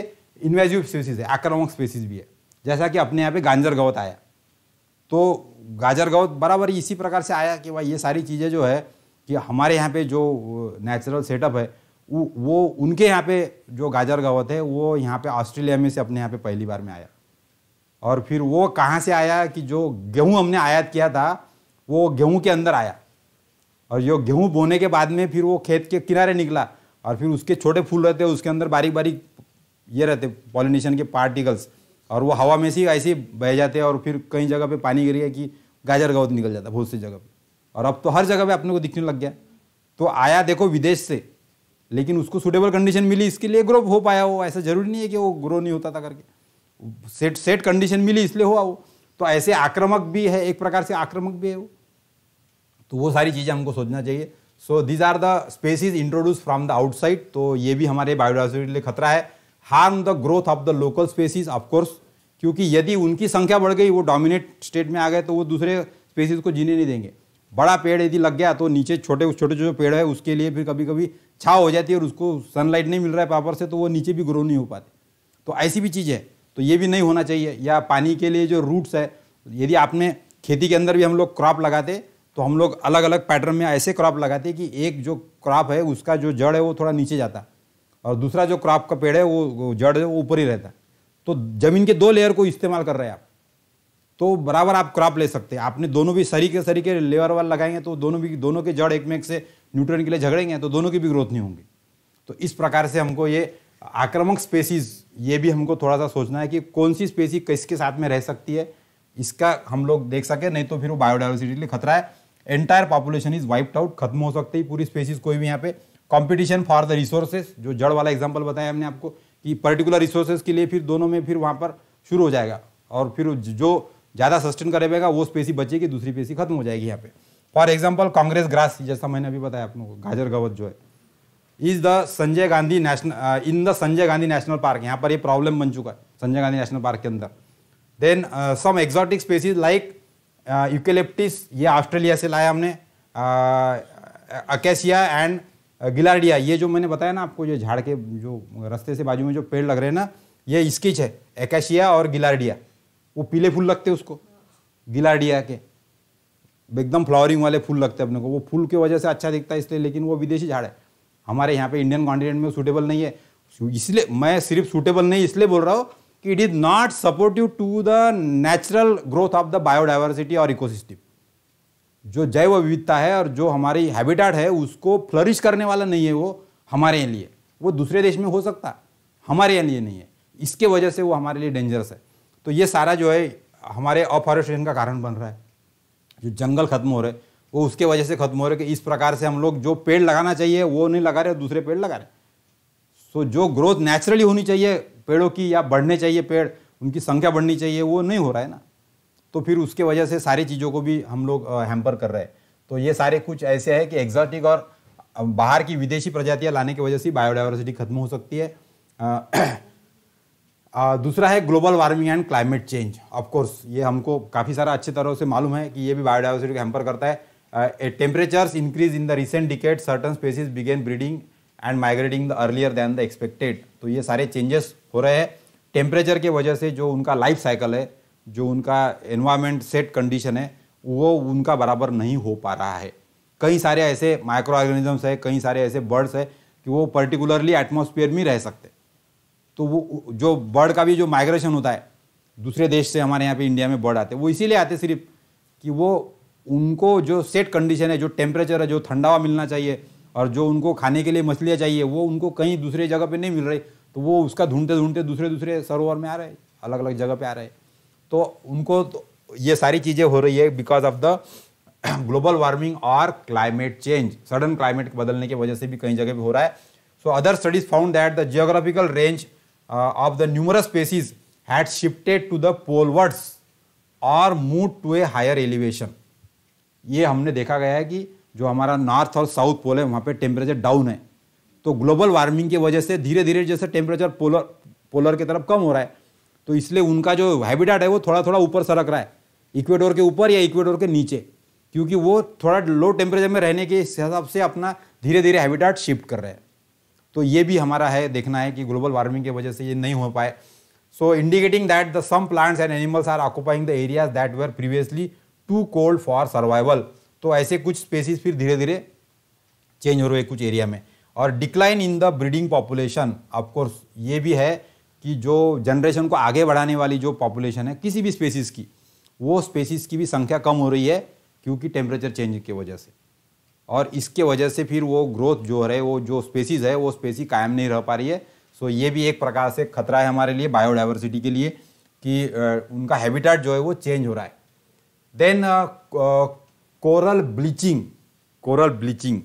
इन्वेजिव स्पीसीज है आक्रामक स्पीसीज भी है जैसा कि अपने यहाँ पे गांजर गवत आया तो गाजर गवत बराबर इसी प्रकार से आया कि भाई ये सारी चीज़ें जो है कि हमारे यहाँ पे जो नेचुरल सेटअप है वो वो उनके यहाँ पे जो गाजर गवत है वो यहाँ पे ऑस्ट्रेलिया में से अपने यहाँ पे पहली बार में आया और फिर वो कहाँ से आया कि जो गेहूँ हमने आयात किया था वो गेहूँ के अंदर आया और जो गेहूँ बोने के बाद में फिर वो खेत के किनारे निकला और फिर उसके छोटे फूल रहते हैं उसके अंदर बारीक बारीक ये रहते पॉलिनेशन के पार्टिकल्स और वो हवा में से ही ऐसे बह जाते हैं और फिर कई जगह पे पानी गिर गया कि गाजर गवत निकल जाता है बहुत सी जगह पे और अब तो हर जगह पे अपने को दिखने लग गया तो आया देखो विदेश से लेकिन उसको सुटेबल कंडीशन मिली इसके लिए ग्रो हो पाया वो ऐसा जरूरी नहीं है कि वो ग्रो नहीं होता था करके सेट सेट कंडीशन मिली इसलिए हुआ वो तो ऐसे आक्रामक भी है एक प्रकार से आक्रामक भी है वो तो वो सारी चीज़ें हमको सोचना चाहिए so these are the species introduce from the outside तो ये भी हमारे बायोडाइवर्सिटी के लिए खतरा है harm the growth of the local species of course क्योंकि यदि उनकी संख्या बढ़ गई वो डोमिनेट स्टेट में आ गए तो वो दूसरे स्पेसीज को जीने नहीं देंगे बड़ा पेड़ यदि लग गया तो नीचे छोटे छोटे जो पेड़ है उसके लिए फिर कभी कभी छाव हो जाती है और उसको सनलाइट नहीं मिल रहा है पापर से तो वो नीचे भी ग्रो नहीं हो पाते तो ऐसी भी चीज़ है तो ये भी नहीं होना चाहिए या पानी के लिए जो रूट्स है यदि आपने खेती के अंदर भी हम लोग क्रॉप लगाते तो हम लोग अलग अलग पैटर्न में ऐसे क्रॉप लगाते हैं कि एक जो क्रॉप है उसका जो जड़ है वो थोड़ा नीचे जाता और दूसरा जो क्रॉप का पेड़ है वो जड़ है वो ऊपर ही रहता तो ज़मीन के दो लेयर को इस्तेमाल कर रहे हैं आप तो बराबर आप क्रॉप ले सकते हैं आपने दोनों भी सरी के सरी के लेवर वाल लगाएंगे तो दोनों भी दोनों के जड़ एक में एक से न्यूट्रन के लिए झगड़ेंगे तो दोनों की भी ग्रोथ नहीं होंगी तो इस प्रकार से हमको ये आक्रामक स्पेसीज ये भी हमको थोड़ा सा सोचना है कि कौन सी स्पेसी किसके साथ में रह सकती है इसका हम लोग देख सके नहीं तो फिर वो बायोडाइवर्सिटी के लिए खतरा है entire population is wiped out खत्म हो सकती है पूरी स्पेसीज कोई भी यहाँ पे कॉम्पिटिशन फॉर द रिसोर्सेज जो जड़ वाला एग्जाम्पल बताया हमने आपको कि पर्टिकुलर रिसोर्सेज के लिए फिर दोनों में फिर वहाँ पर शुरू हो जाएगा और फिर जो ज़्यादा सस्टेन करेगा वो स्पेसी बचेगी दूसरी स्पेसी खत्म हो जाएगी यहाँ पे फॉर एग्जाम्पल कांग्रेस ग्रास जैसा मैंने अभी बताया आप लोगों को गाजर गवत जो है is the Sanjay Gandhi national in the Sanjay Gandhi national park यहाँ पर ये प्रॉब्लम बन चुका है संजय गांधी नेशनल पार्क के अंदर then some exotic species like eucalyptus ये ऑस्ट्रेलिया से लाया हमने अकेसिया एंड गिलार्डिया ये जो मैंने बताया ना आपको जो झाड़ के जो रास्ते से बाजू में जो पेड़ लग रहे हैं ना ये स्किच है एकेशिया और गिलार्डिया वो पीले फूल लगते हैं उसको गिलार्डिया के एकदम फ्लावरिंग वाले फूल लगते हैं अपने को वो फूल की वजह से अच्छा दिखता है इसलिए लेकिन वो विदेशी झाड़ है हमारे यहाँ पे इंडियन कॉन्टिनेंट में सूटेबल नहीं है इसलिए मैं सिर्फ सूटेबल नहीं इसलिए बोल रहा हूँ it is not supportive to the natural growth of the biodiversity और इकोसिस्टम जो जैव विविधता है और जो हमारी हैबिटाट है उसको फ्लरिश करने वाला नहीं है वो हमारे लिए वो दूसरे देश में हो सकता है हमारे लिए नहीं है इसके वजह से वो हमारे लिए डेंजरस है तो ये सारा जो है हमारे अफॉरेस्टेशन का कारण बन रहा है जो जंगल खत्म हो रहे वो उसके वजह से खत्म हो रहे कि इस प्रकार से हम लोग जो पेड़ लगाना चाहिए वो नहीं लगा रहे दूसरे पेड़ लगा रहे सो so, जो ग्रोथ नेचुरली होनी चाहिए पेड़ों की या बढ़ने चाहिए पेड़ उनकी संख्या बढ़नी चाहिए वो नहीं हो रहा है ना तो फिर उसके वजह से सारी चीज़ों को भी हम लोग हैम्पर कर रहे हैं तो ये सारे कुछ ऐसे है कि एग्जॉटिक और बाहर की विदेशी प्रजातियाँ लाने की वजह से बायोडाइवर्सिटी खत्म हो सकती है आ, (clears throat) दूसरा है global warming and climate change of course ये हमको काफ़ी सारा अच्छी तरह से मालूम है कि ये भी बायोडाइवर्सिटी को हैम्पर करता है temperatures increase in the recent decade certain species begin breeding and migrating the earlier than the expected तो ये सारे चेंजेस हो रहे हैं टेम्परेचर के वजह से जो उनका लाइफ साइकिल है जो उनका एनवायरमेंट सेट कंडीशन है वो उनका बराबर नहीं हो पा रहा है कई सारे ऐसे माइक्रो ऑर्गेनिजम्स है कई सारे ऐसे बर्ड्स है कि वो पर्टिकुलरली एटमोसफियर में रह सकते तो वो जो बर्ड का भी जो माइग्रेशन होता है दूसरे देश से हमारे यहाँ पे इंडिया में बर्ड आते वो इसीलिए आते सिर्फ कि वो उनको जो सेट कंडीशन है जो टेम्परेचर है जो ठंडा हवा मिलना चाहिए और जो उनको खाने के लिए मछलियाँ चाहिए वो उनको कहीं दूसरे जगह पर नहीं मिल रही तो वो उसका ढूंढते ढूंढते दूसरे दूसरे सरोवर में आ रहे अलग अलग जगह पर आ रहे तो उनको तो ये सारी चीज़ें हो रही है because of the global warming और क्लाइमेट चेंज सडन क्लाइमेट बदलने की वजह से भी कई जगह पर हो रहा है so other studies found that the geographical range of the numerous species had shifted to the polewards और move to a higher elevation ये हमने देखा गया है कि जो हमारा नॉर्थ और साउथ पोल है वहाँ पे टेम्परेचर डाउन है तो ग्लोबल वार्मिंग की वजह से धीरे धीरे जैसे टेम्परेचर पोलर पोलर की तरफ कम हो रहा है तो इसलिए उनका जो हैबिटाट है वो थोड़ा थोड़ा ऊपर सरक रहा है इक्वेडोर के ऊपर या इक्वेडोर के नीचे क्योंकि वो थोड़ा लो टेम्परेचर में रहने के हिसाब से अपना धीरे धीरे हैबिटाट शिफ्ट कर रहे हैं तो ये भी हमारा है देखना है कि ग्लोबल वार्मिंग की वजह से ये नहीं हो पाए so indicating that the some plants and animals are occupying the areas that were previously too cold for survival तो ऐसे कुछ स्पेसीज फिर धीरे धीरे चेंज हो रहे हैं कुछ एरिया में और decline in the breeding population of course ये भी है कि जो जनरेशन को आगे बढ़ाने वाली जो पॉपुलेशन है किसी भी स्पेसीज़ की वो स्पेसीज़ की भी संख्या कम हो रही है क्योंकि टेम्परेचर चेंज की वजह से और इसके वजह से फिर वो ग्रोथ जो है वो जो स्पेसीज़ है वो स्पेसी कायम नहीं रह पा रही है सो ये भी एक प्रकार से खतरा है हमारे लिए बायोडाइवर्सिटी के लिए कि उनका हैबिटेट जो है वो चेंज हो रहा है then coral bleaching coral bleaching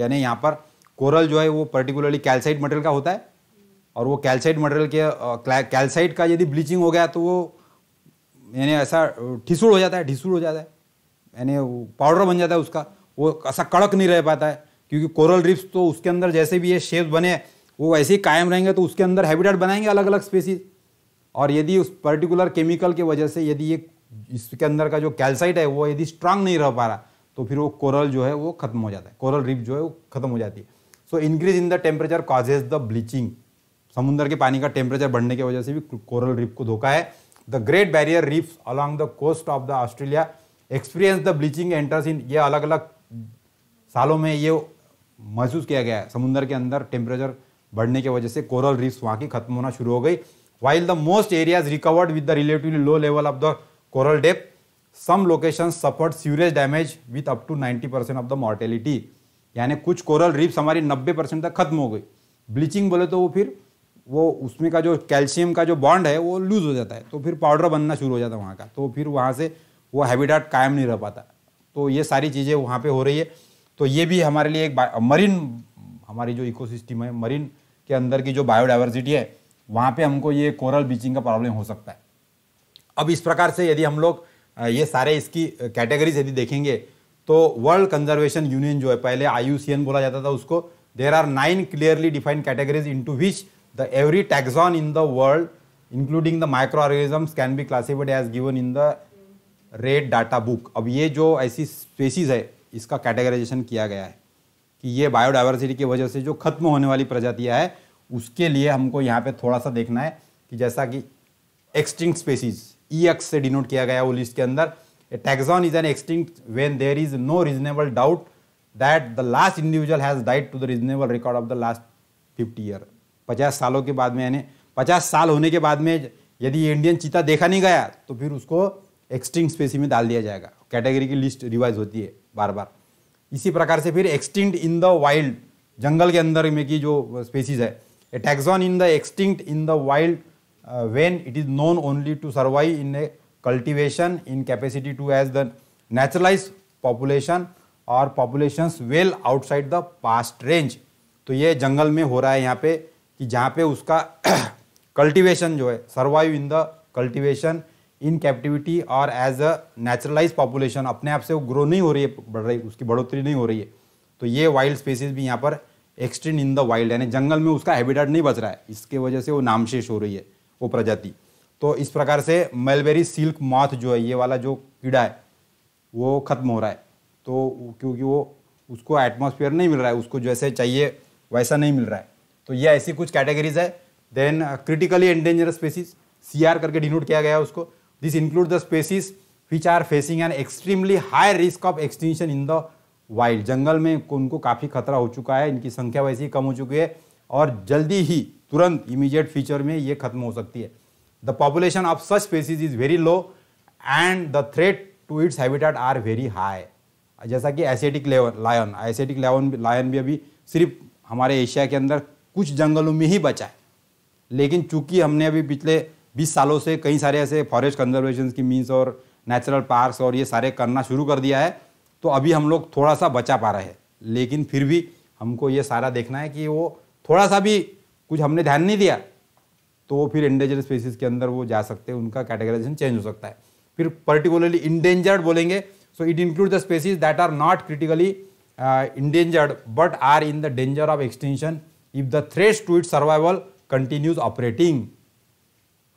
यानी यहाँ पर कोरल जो है वो पर्टिकुलरली कैल्साइट मटेरियल का होता है और वो कैल्साइट मटेरियल के कैल्साइट का यदि ब्लीचिंग हो गया तो वो यानी ऐसा ठिसुड़ हो जाता है ठिसुड़ हो जाता है यानी पाउडर बन जाता है उसका वो ऐसा कड़क नहीं रह पाता है क्योंकि कोरल रिप्स तो उसके अंदर जैसे भी ये शेप बने वो वैसे ही कायम रहेंगे तो उसके अंदर हैबिटेट बनाएंगे अलग अलग स्पेसीज और यदि उस पर्टिकुलर केमिकल के वजह से यदि ये इसके अंदर का जो कैल्साइट है वो यदि स्ट्रांग नहीं रह पा रहा तो फिर वो कोरल जो है वो खत्म हो जाता है कोरल रिप जो है वो खत्म हो जाती है so increase in the temperature causes the bleaching समुद्र के पानी का टेम्परेचर बढ़ने की वजह से भी कोरल रिप को धोखा है the great barrier reef along the coast of the Australia experience the bleaching enters in ये अलग अलग सालों में ये महसूस किया गया है समुद्र के अंदर टेम्परेचर बढ़ने की वजह से कोरल रिप्स वहाँ की खत्म होना शुरू हो गई while the most areas recovered with the relatively low level of the coral depth. Some locations suffered serious damage with up to 90% of the mortality. यानी कुछ कोरल रिप्स हमारी 90 परसेंट तक खत्म हो गई ब्लीचिंग बोले तो वो फिर वो उसमें का जो कैल्शियम का जो बॉन्ड है वो लूज़ हो जाता है तो फिर पाउडर बनना शुरू हो जाता है वहाँ का तो फिर वहाँ से वो हैबिटाट कायम नहीं रह पाता तो ये सारी चीज़ें वहाँ पे हो रही है तो ये भी हमारे लिए एक मरीन हमारी जो इकोसिस्टम है मरीन के अंदर की जो बायोडाइवर्सिटी है वहाँ पर हमको ये कोरल ब्लीचिंग का प्रॉब्लम हो सकता है अब इस प्रकार से यदि हम लोग ये सारे इसकी कैटेगरीज यदि देखेंगे तो वर्ल्ड कंजर्वेशन यूनियन जो है पहले आई बोला जाता था उसको there are nine clearly defined categories into which the every taxon in the world including the micro organisms can be classified as given in the red data book अब ये जो ऐसी स्पेसीज है इसका कैटेगराइजेशन किया गया है कि ये बायोडाइवर्सिटी की वजह से जो खत्म होने वाली प्रजातियाँ हैं उसके लिए हमको यहाँ पे थोड़ा सा देखना है कि जैसा कि extinct species E e X से डिनोट किया गया वो लिस्ट के अंदर a taxon is an extinct when there is no reasonable doubt that the last individual has died to the reasonable record of the last fifty year पचास सालों के बाद में यानी पचास साल होने के बाद में यदि इंडियन चीता देखा नहीं गया तो फिर उसको एक्सटिंग स्पेसी में डाल दिया जाएगा कैटेगरी की लिस्ट रिवाइज होती है बार बार इसी प्रकार से फिर एक्सटिंक्ट इन द वाइल्ड जंगल के अंदर में की जो स्पेसीज है a taxon in the extinct in the wild uh, when it is known only to survive in a cultivation in capacity to as the naturalized population और populations well outside the past range तो ये जंगल में हो रहा है यहाँ पे कि जहाँ पे उसका कल्टीवेशन (coughs) जो है survive in the cultivation in captivity और एज अ नेचुरलाइज पॉपुलेशन अपने आप से वो ग्रो नहीं हो रही है बढ़ रही उसकी बढ़ोतरी नहीं हो रही है तो ये वाइल्ड स्पेसीज भी यहाँ पर एक्सटेंड इन द वाइल्ड यानी जंगल में उसका हैबिटेट नहीं बच रहा है इसके वजह से वो नामशेष हो रही है वो प्रजाति तो इस प्रकार से मेलबेरी सिल्क मॉथ जो है ये वाला जो कीड़ा है वो ख़त्म हो रहा है तो क्योंकि वो उसको एटमॉस्फेयर नहीं मिल रहा है उसको जैसे चाहिए वैसा नहीं मिल रहा है तो ये ऐसी कुछ कैटेगरीज है then critically endanger species C R करके डिनोट किया गया उसको this include the species which are facing an extremely high risk of extension in the wild जंगल में उनको काफ़ी खतरा हो चुका है इनकी संख्या वैसे ही कम हो चुकी है और जल्दी ही तुरंत इमीडिएट फ्यूचर में ये खत्म हो सकती है the population of such species is very low and the threat to its habitat are very high जैसा कि Asiatic lion Asiatic lion lion भी अभी सिर्फ हमारे एशिया के अंदर कुछ जंगलों में ही बचा है लेकिन चूंकि हमने अभी पिछले 20 सालों से कई सारे ऐसे फॉरेस्ट कंजर्वेशन की मीन्स और नेचुरल पार्क्स और ये सारे करना शुरू कर दिया है तो अभी हम लोग थोड़ा सा बचा पा रहे हैं लेकिन फिर भी हमको ये सारा देखना है कि वो थोड़ा सा भी कुछ हमने ध्यान नहीं दिया तो वो फिर इंडेंजर स्पेसीज के अंदर वो जा सकते हैं उनका कैटेगराइजेशन चेंज हो सकता है फिर पर्टिकुलरली इंडेंजर्ड बोलेंगे so it include the species that are not critically endangered but are in the danger of extension if the threats to it survival continues operating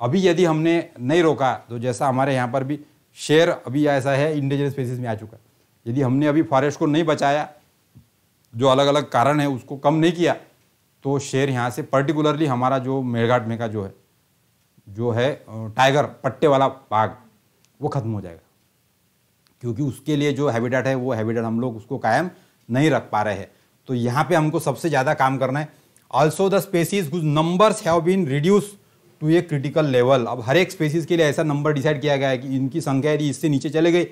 अभी यदि हमने नहीं रोका तो जैसा हमारे यहाँ पर भी शेर अभी ऐसा है इंडेंजर स्पेसीज में आ चुका यदि हमने अभी फॉरेस्ट को नहीं बचाया जो अलग अलग कारण है उसको कम नहीं किया तो शेर यहाँ से पर्टिकुलरली हमारा जो मेड़घाट में का जो है जो है टाइगर पट्टे वाला बाघ वो ख़त्म हो जाएगा क्योंकि उसके लिए जो हैबिटेट है वो हैबिटेट हम लोग उसको कायम नहीं रख पा रहे हैं तो यहाँ पे हमको सबसे ज़्यादा काम करना है ऑल्सो द स्पेसीज कुछ numbers have been reduce to a critical level अब हर एक स्पेसीज के लिए ऐसा नंबर डिसाइड किया गया है कि इनकी संख्या यदि इससे नीचे चले गई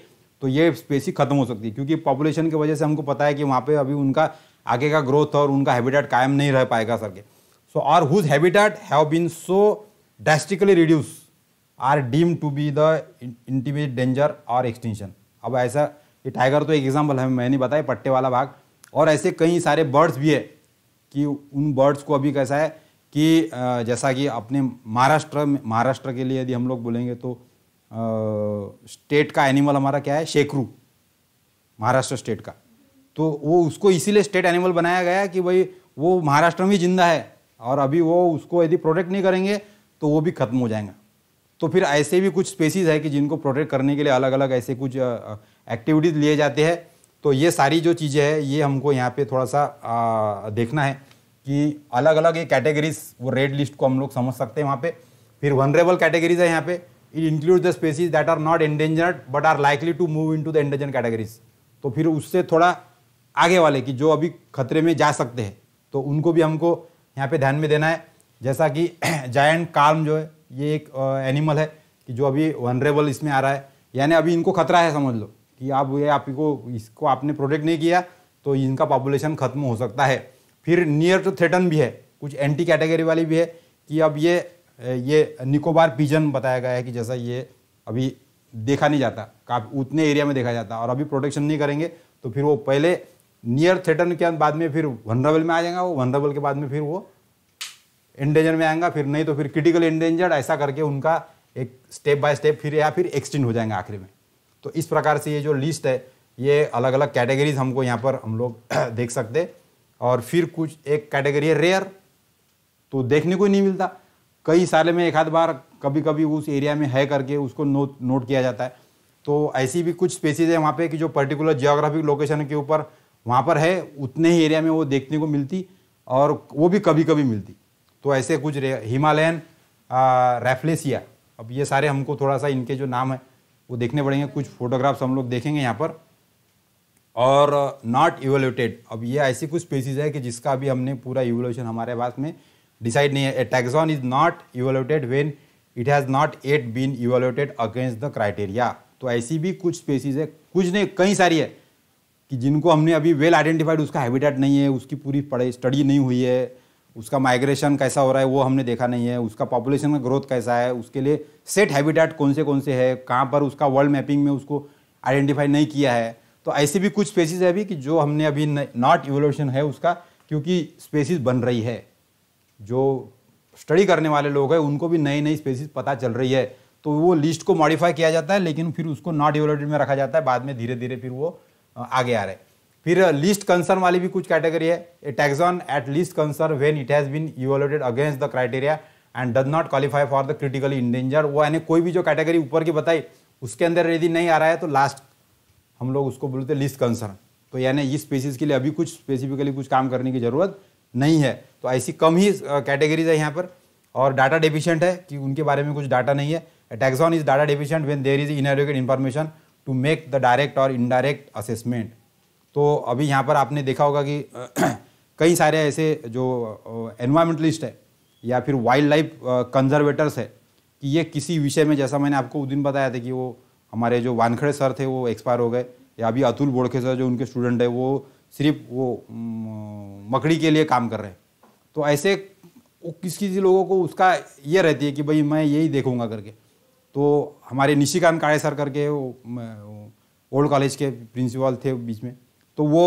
तो ये स्पेसी खत्म हो सकती है क्योंकि पॉपुलेशन की वजह से हमको पता है कि वहाँ पे अभी उनका आगे का ग्रोथ और उनका हैबिटेट कायम नहीं रह पाएगा सर के सो और whose habitat have been so drastically reduce are deemed to be the intimate danger और एक्सटेंशन अब ऐसा ये टाइगर तो एक एग्जाम्पल है मैंने बताया पट्टे वाला भाग और ऐसे कई सारे बर्ड्स भी है कि उन बर्ड्स को अभी कैसा है कि जैसा कि अपने महाराष्ट्र महाराष्ट्र के लिए यदि हम लोग बोलेंगे तो स्टेट का एनिमल हमारा क्या है शेखरू महाराष्ट्र स्टेट का तो वो उसको इसीलिए स्टेट एनिमल बनाया गया कि भाई वो महाराष्ट्र में जिंदा है और अभी वो उसको यदि प्रोटेक्ट नहीं करेंगे तो वो भी खत्म हो जाएगा तो फिर ऐसे भी कुछ स्पेसीज़ है कि जिनको प्रोटेक्ट करने के लिए अलग अलग ऐसे कुछ एक्टिविटीज़ लिए जाते हैं तो ये सारी जो चीज़ें हैं ये हमको यहाँ पे थोड़ा सा आ, देखना है कि अलग अलग ये कैटेगरीज वो रेड लिस्ट को हम लोग समझ सकते हैं वहाँ पे फिर वनरेबल कैटेगरीज है यहाँ पे it include the species that are not endangered but are likely to move into the endanger categories तो फिर उससे थोड़ा आगे वाले की जो अभी खतरे में जा सकते हैं तो उनको भी हमको यहाँ पे ध्यान में देना है जैसा कि जायंट (clears throat) कार्म जो है ये एक एनिमल है कि जो अभी वनरेबल इसमें आ रहा है यानी अभी इनको खतरा है समझ लो कि आप ये आपको इसको आपने प्रोटेक्ट नहीं किया तो इनका पॉपुलेशन खत्म हो सकता है फिर नियर टू थ्रेटन भी है कुछ एंटी कैटेगरी वाली भी है कि अब ये ये निकोबार पिजन बताया गया है कि जैसा ये अभी देखा नहीं जाता काफ़ी उतने एरिया में देखा जाता और अभी प्रोटेक्शन नहीं करेंगे तो फिर वो पहले नियर थिएटर के बाद में फिर वनरेबल में आ जाएगा वो वनरेबल के बाद में फिर वो इंडेंजर में आएगा फिर नहीं तो फिर क्रिटिकल इंडेंजर ऐसा करके उनका एक स्टेप बाय स्टेप फिर या फिर एक्सटेंड हो जाएंगे आखिरी में तो इस प्रकार से ये जो लिस्ट है ये अलग अलग कैटेगरीज हमको यहाँ पर हम लोग (clears throat) देख सकते और फिर कुछ एक कैटेगरी है रेयर तो देखने को ही नहीं मिलता कई साल में एक आध बार कभी कभी उस एरिया में है करके उसको नोट नोट किया जाता है तो ऐसी भी कुछ स्पेसीज है वहाँ पे कि जो पर्टिकुलर जियोग्राफिक लोकेशन के ऊपर वहाँ पर है उतने ही एरिया में वो देखने को मिलती और वो भी कभी कभी मिलती तो ऐसे कुछ हिमालयन रेफ्लेसिया अब ये सारे हमको थोड़ा सा इनके जो नाम है वो देखने पड़ेंगे कुछ फोटोग्राफ्स हम लोग देखेंगे यहाँ पर और नॉट इवोल्यूटेड अब ये ऐसी कुछ स्पेसीज है कि जिसका अभी हमने पूरा इवोल्यूशन हमारे पास में डिसाइड नहीं है a taxon is not evaluated when it has not at been evaluated against the criteria तो ऐसी भी कुछ स्पेसीज है कुछ नहीं कई सारी है कि जिनको हमने अभी वेल आइडेंटिफाइड उसका हैबिटेट नहीं है उसकी पूरी पढ़ाई स्टडी नहीं हुई है उसका माइग्रेशन कैसा हो रहा है वो हमने देखा नहीं है उसका पॉपुलेशन का ग्रोथ कैसा है उसके लिए सेट हैबिटेट कौन से कौन से है कहाँ पर उसका वर्ल्ड मैपिंग में उसको आइडेंटिफाई नहीं किया है तो ऐसे भी कुछ स्पेसीज है अभी कि जो हमने अभी नॉट इवोल्यूशन है उसका क्योंकि स्पेसीज बन रही है जो स्टडी करने वाले लोग हैं उनको भी नई नई स्पेसीज पता चल रही है तो वो लिस्ट को मॉडिफाई किया जाता है लेकिन फिर उसको नॉट इवोल्यूटेड में रखा जाता है बाद में धीरे धीरे फिर वो आगे आ रहे फिर लिस्ट uh, कंसर्न वाली भी कुछ कैटेगरी है a taxon at least concern when it has been evaluated against the criteria and does not qualify for the critically endanger वो यानी कोई भी जो कैटेगरी ऊपर की बताई उसके अंदर यदि नहीं आ रहा है तो लास्ट हम लोग उसको बोलते लिस्ट कंसर्न तो यानी इस स्पेसिस के लिए अभी कुछ स्पेसिफिकली कुछ काम करने की ज़रूरत नहीं है तो ऐसी कम ही कैटेगरीज uh, है यहाँ पर और डाटा डिफिशियंट है कि उनके बारे में कुछ डाटा नहीं है taxon is data deficient when there is inadequate information to make the direct और इनडायरेक्ट असेसमेंट तो अभी यहाँ पर आपने देखा होगा कि (clears throat) कई सारे ऐसे जो एनवायरमेंटलिस्ट है या फिर वाइल्ड लाइफ कंजर्वेटर्स है कि ये किसी विषय में जैसा मैंने आपको उस दिन बताया था कि वो हमारे जो वानखड़े सर थे वो एक्सपायर हो गए या अभी अतुल बोड़खे सर जो उनके स्टूडेंट है वो सिर्फ वो मकड़ी के लिए काम कर रहे हैं तो ऐसे किस किसी लोगों को उसका ये रहती है कि भाई मैं यही देखूंगा करके तो हमारे निशिकांत काड़े सर करके ओल्ड कॉलेज के प्रिंसिपल थे बीच में तो वो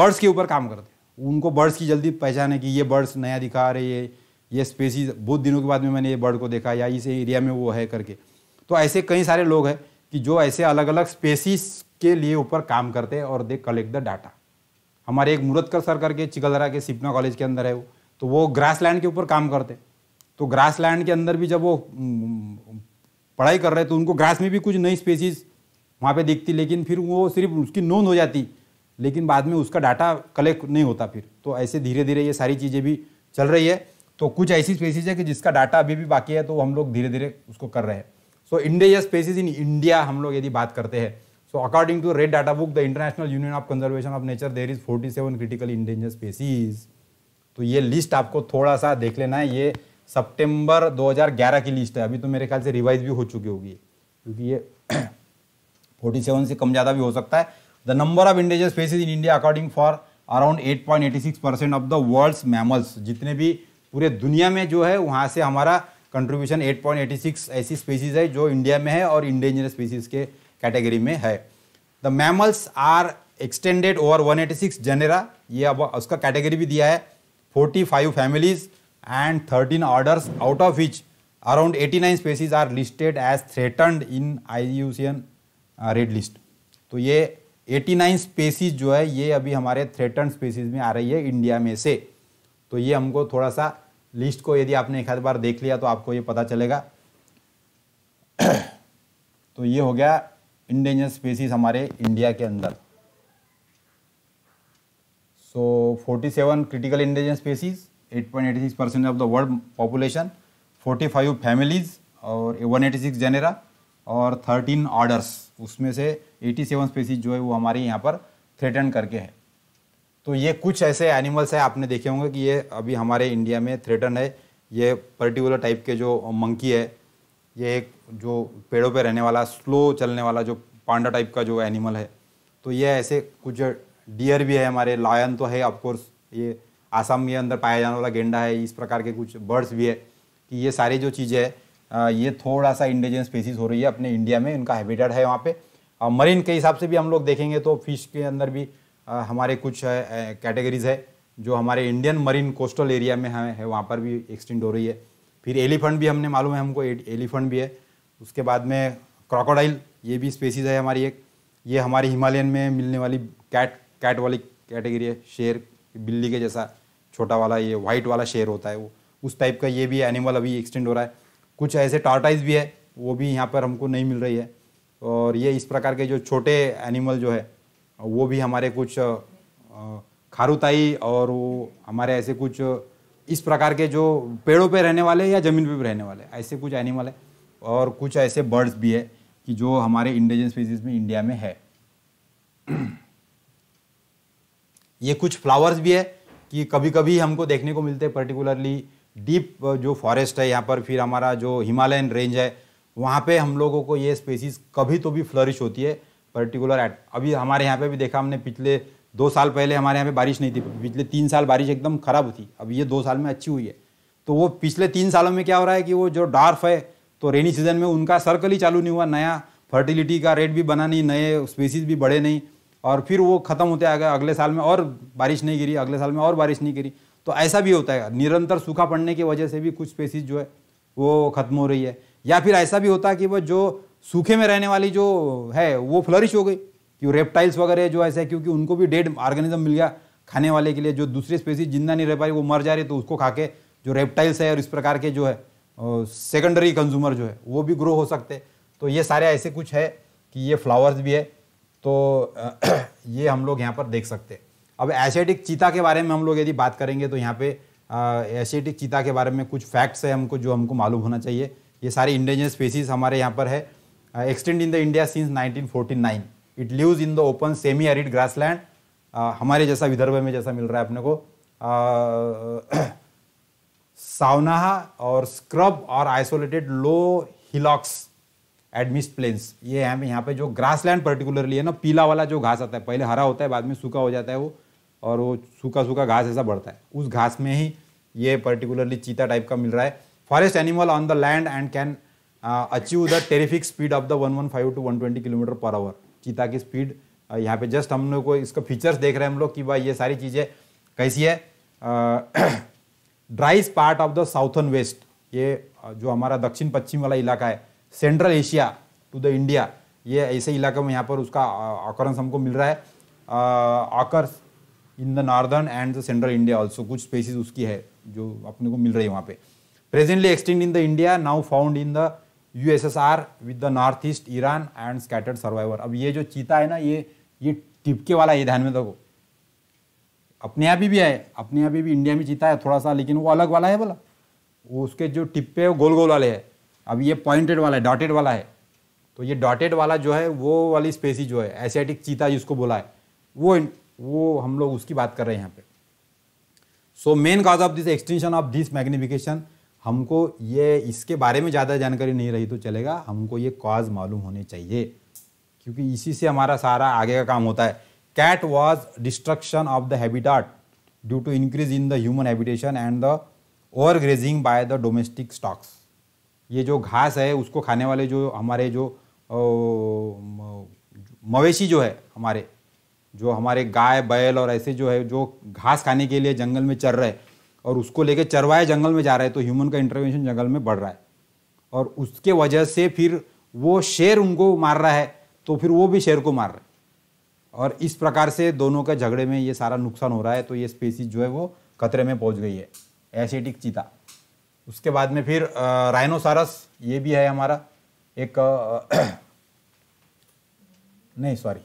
बर्ड्स के ऊपर काम करते उनको बर्ड्स की जल्दी पहचान है कि ये बर्ड्स नया दिखा रहे ये ये स्पेसीज बहुत दिनों के बाद में मैंने ये बर्ड को देखा या इस एरिया में वो है करके तो ऐसे कई सारे लोग हैं कि जो ऐसे अलग अलग स्पेसीज के लिए ऊपर काम करते हैं और दे कलेक्ट द डाटा हमारे एक मुरतकर सर करके चिकलदरा के सिपना कॉलेज के अंदर है वो तो वो ग्रास लैंड के ऊपर काम करते तो ग्रास लैंड के अंदर भी जब वो पढ़ाई कर रहे तो उनको ग्रास में भी कुछ नई स्पेसीज वहाँ पे दिखती लेकिन फिर वो सिर्फ उसकी नोन हो जाती लेकिन बाद में उसका डाटा कलेक्ट नहीं होता फिर तो ऐसे धीरे धीरे ये सारी चीज़ें भी चल रही है तो कुछ ऐसी स्पेसीज है कि जिसका डाटा अभी भी बाकी है तो हम लोग धीरे धीरे उसको कर रहे हैं so India species in India हम लोग यदि बात करते हैं so according to red data book the international union of conservation of nature there is forty seven critical endanger species तो ये लिस्ट आपको थोड़ा सा देख लेना है ये सितंबर 2011 की लिस्ट है अभी तो मेरे ख्याल से रिवाइज भी हो चुकी होगी क्योंकि ये 47 (clears throat) से कम ज़्यादा भी हो सकता है the number of indigenous species in India according for around 8.86 percent of the world's mammals जितने भी पूरे दुनिया में जो है वहाँ से हमारा कंट्रीब्यूशन 8.86 ऐसी स्पेसीज है जो इंडिया में है और इंडेंजर स्पीसीज के कैटेगरी में है the mammals are extended over 186 genera ये अब उसका कैटेगरी भी दिया है 45 families and 13 orders out of which around 89 species are listed as threatened in IUCN red list तो ये 89 स्पेसीज जो है ये अभी हमारे थ्रेटन स्पेसीज में आ रही है इंडिया में से तो ये हमको थोड़ा सा लिस्ट को यदि आपने एक आध बार देख लिया तो आपको ये पता चलेगा (coughs) तो ये हो गया इंडेंजर स्पेसीज हमारे इंडिया के अंदर so so, 47 critical endanger species 8.86 percent of the world population 45 families और 186 जेनेरा और 13 ऑर्डर्स उसमें से 87 स्पीसीज जो है वो हमारे यहाँ पर थ्रेटन करके है तो ये कुछ ऐसे एनिमल्स हैं आपने देखे होंगे कि ये अभी हमारे इंडिया में थ्रेटन है ये पर्टिकुलर टाइप के जो मंकी है ये एक जो पेड़ों पे रहने वाला स्लो चलने वाला जो पांडा टाइप का जो एनिमल है तो ये ऐसे कुछ डियर भी है हमारे लायन तो है ऑफकोर्स ये आसाम में अंदर पाया जाने वाला गेंडा है इस प्रकार के कुछ बर्ड्स भी है कि ये सारी जो चीज़ें है ये थोड़ा सा इंडिजन स्पेसीज हो रही है अपने इंडिया में इनका हैबिटेट है वहाँ पे और मरीन के हिसाब से भी हम लोग देखेंगे तो फिश के अंदर भी हमारे कुछ कैटेगरीज है जो हमारे इंडियन मरीन कोस्टल एरिया में है, है वहाँ पर भी एक्सटेंड हो रही है फिर एलिफेंट भी हमने मालूम है हमको एलिफेंट भी है उसके बाद में क्रोकोडाइल ये भी स्पेसीज है हमारी एक ये हमारी हिमालयन में मिलने वाली कैट कैट वाली कैटेगरी है शेर बिल्ली के जैसा छोटा वाला ये व्हाइट वाला शेर होता है वो उस टाइप का ये भी एनिमल अभी एक्सटेंड हो रहा है कुछ ऐसे टार्टाइज भी है वो भी यहाँ पर हमको नहीं मिल रही है और ये इस प्रकार के जो छोटे एनिमल जो है वो भी हमारे कुछ खारूताई और वो हमारे ऐसे कुछ इस प्रकार के जो पेड़ों पे रहने वाले या ज़मीन पे भी रहने वाले ऐसे कुछ एनिमल है और कुछ ऐसे बर्ड्स भी है कि जो हमारे इंडिजन स्पीसीज में इंडिया में है (clears throat) ये कुछ फ्लावर्स भी है कि कभी कभी हमको देखने को मिलते हैं पर्टिकुलरली डीप जो फॉरेस्ट है यहाँ पर फिर हमारा जो हिमालयन रेंज है वहाँ पे हम लोगों को ये स्पेसीज कभी तो भी फ्लरिश होती है पर्टिकुलर एट अभी हमारे यहाँ पे भी देखा हमने पिछले दो साल पहले हमारे यहाँ पे बारिश नहीं थी पिछले तीन साल बारिश एकदम ख़राब थी अब ये दो साल में अच्छी हुई है तो वो पिछले तीन सालों में क्या हो रहा है कि वो जो डार्फ है तो रेनी सीजन में उनका सर्कल ही चालू नहीं हुआ नया फर्टिलिटी का रेट भी बना नहीं नए स्पेसीज भी बढ़े नहीं और फिर वो ख़त्म होते आ गए अगले साल में और बारिश नहीं गिरी अगले साल में और बारिश नहीं गिरी तो ऐसा भी होता है निरंतर सूखा पड़ने की वजह से भी कुछ स्पेसीज जो है वो ख़त्म हो रही है या फिर ऐसा भी होता है कि वह जो सूखे में रहने वाली जो है वो फ्लरिश हो गई कि रेप्टाइल्स वगैरह जो ऐसे है क्योंकि उनको भी डेड ऑर्गेनिज्म मिल गया खाने वाले के लिए जो दूसरी स्पेसीज जिंदा नहीं रह पा रही वो मर जा रही तो उसको खा के जो रेप्टाइल्स है और इस प्रकार के जो है सेकेंडरी कंज्यूमर जो है वो भी ग्रो हो सकते तो ये सारे ऐसे कुछ है कि ये फ्लावर्स भी है तो (clears throat) ये हम लोग यहाँ पर देख सकते हैं अब एशियाटिक चीता के बारे में हम लोग यदि बात करेंगे तो यहाँ पे एशियाटिक चीता के बारे में कुछ फैक्ट्स है हमको जो हमको मालूम होना चाहिए ये सारी इंडिजनस स्पीसीज हमारे यहाँ पर है extend in the India since 1949 it lives in the open semi arid grass हमारे जैसा विदर्भ में जैसा मिल रहा है अपने को (clears throat) सावनाहा और स्क्रब और आइसोलेटेड लो हिलॉक्स एडमिस प्लेन्स ये हम यहाँ पे जो ग्रास लैंड पर्टिकुलरली है ना पीला वाला जो घास आता है पहले हरा होता है बाद में सूखा हो जाता है वो और वो सूखा सूखा घास ऐसा बढ़ता है उस घास में ही ये पर्टिकुलरली चीता टाइप का मिल रहा है forest animal on the land and can achieve the terrific speed of the one one five two one twenty kilometre per hour चीता की स्पीड uh, यहाँ पे जस्ट हम लोग को इसका फीचर्स देख रहे हैं हम लोग कि भाई ये सारी चीज़ें कैसी है dries part of the southern west ये uh, जो हमारा दक्षिण पश्चिम वाला इलाका है central Asia to the India ये ऐसे इलाके में यहाँ पर उसका ऑकरेंस हमको मिल रहा है occurs in the northern and the central India also कुछ स्पेसिस उसकी है जो अपने को मिल रही है वहाँ पे presently extend in the India now found in the U S S R with the north east Iran and scattered survivor अब ये जो चीता है ना ये ये टिपके वाला ये ध्यान में देखो अपने यहाँ भी, भी है अपने यहाँ भी, भी इंडिया में चीता है थोड़ा सा लेकिन वो अलग वाला है बोला वो उसके जो टिप्पे गोल गोल वाले है अब ये पॉइंटेड वाला है डॉटेड वाला है तो ये डॉटेड वाला जो है वो वाली स्पेसी जो है एसियाटिक चीता जिसको बोला है वो वो हम लोग उसकी बात कर रहे हैं यहाँ पे so main cause of this extension of this magnification हमको ये इसके बारे में ज़्यादा जानकारी नहीं रही तो चलेगा हमको ये कॉज मालूम होने चाहिए क्योंकि इसी से हमारा सारा आगे का काम होता है cat was destruction of the habitat due to increase in the human habitation and the overgrazing by the domestic stocks ये जो घास है उसको खाने वाले जो हमारे जो मवेशी जो है हमारे जो हमारे गाय बैल और ऐसे जो है जो घास खाने के लिए जंगल में चर रहे और उसको लेके चरवाए जंगल में जा रहे तो ह्यूमन का इंटरवेंशन जंगल में बढ़ रहा है और उसके वजह से फिर वो शेर उनको मार रहा है तो फिर वो भी शेर को मार रहा है और इस प्रकार से दोनों के झगड़े में ये सारा नुकसान हो रहा है तो ये स्पेसीज जो है वो खतरे में पहुंच गई है एसिटिक चीता उसके बाद में फिर राइनोसारस ये भी है हमारा एक (clears throat) नहीं सॉरी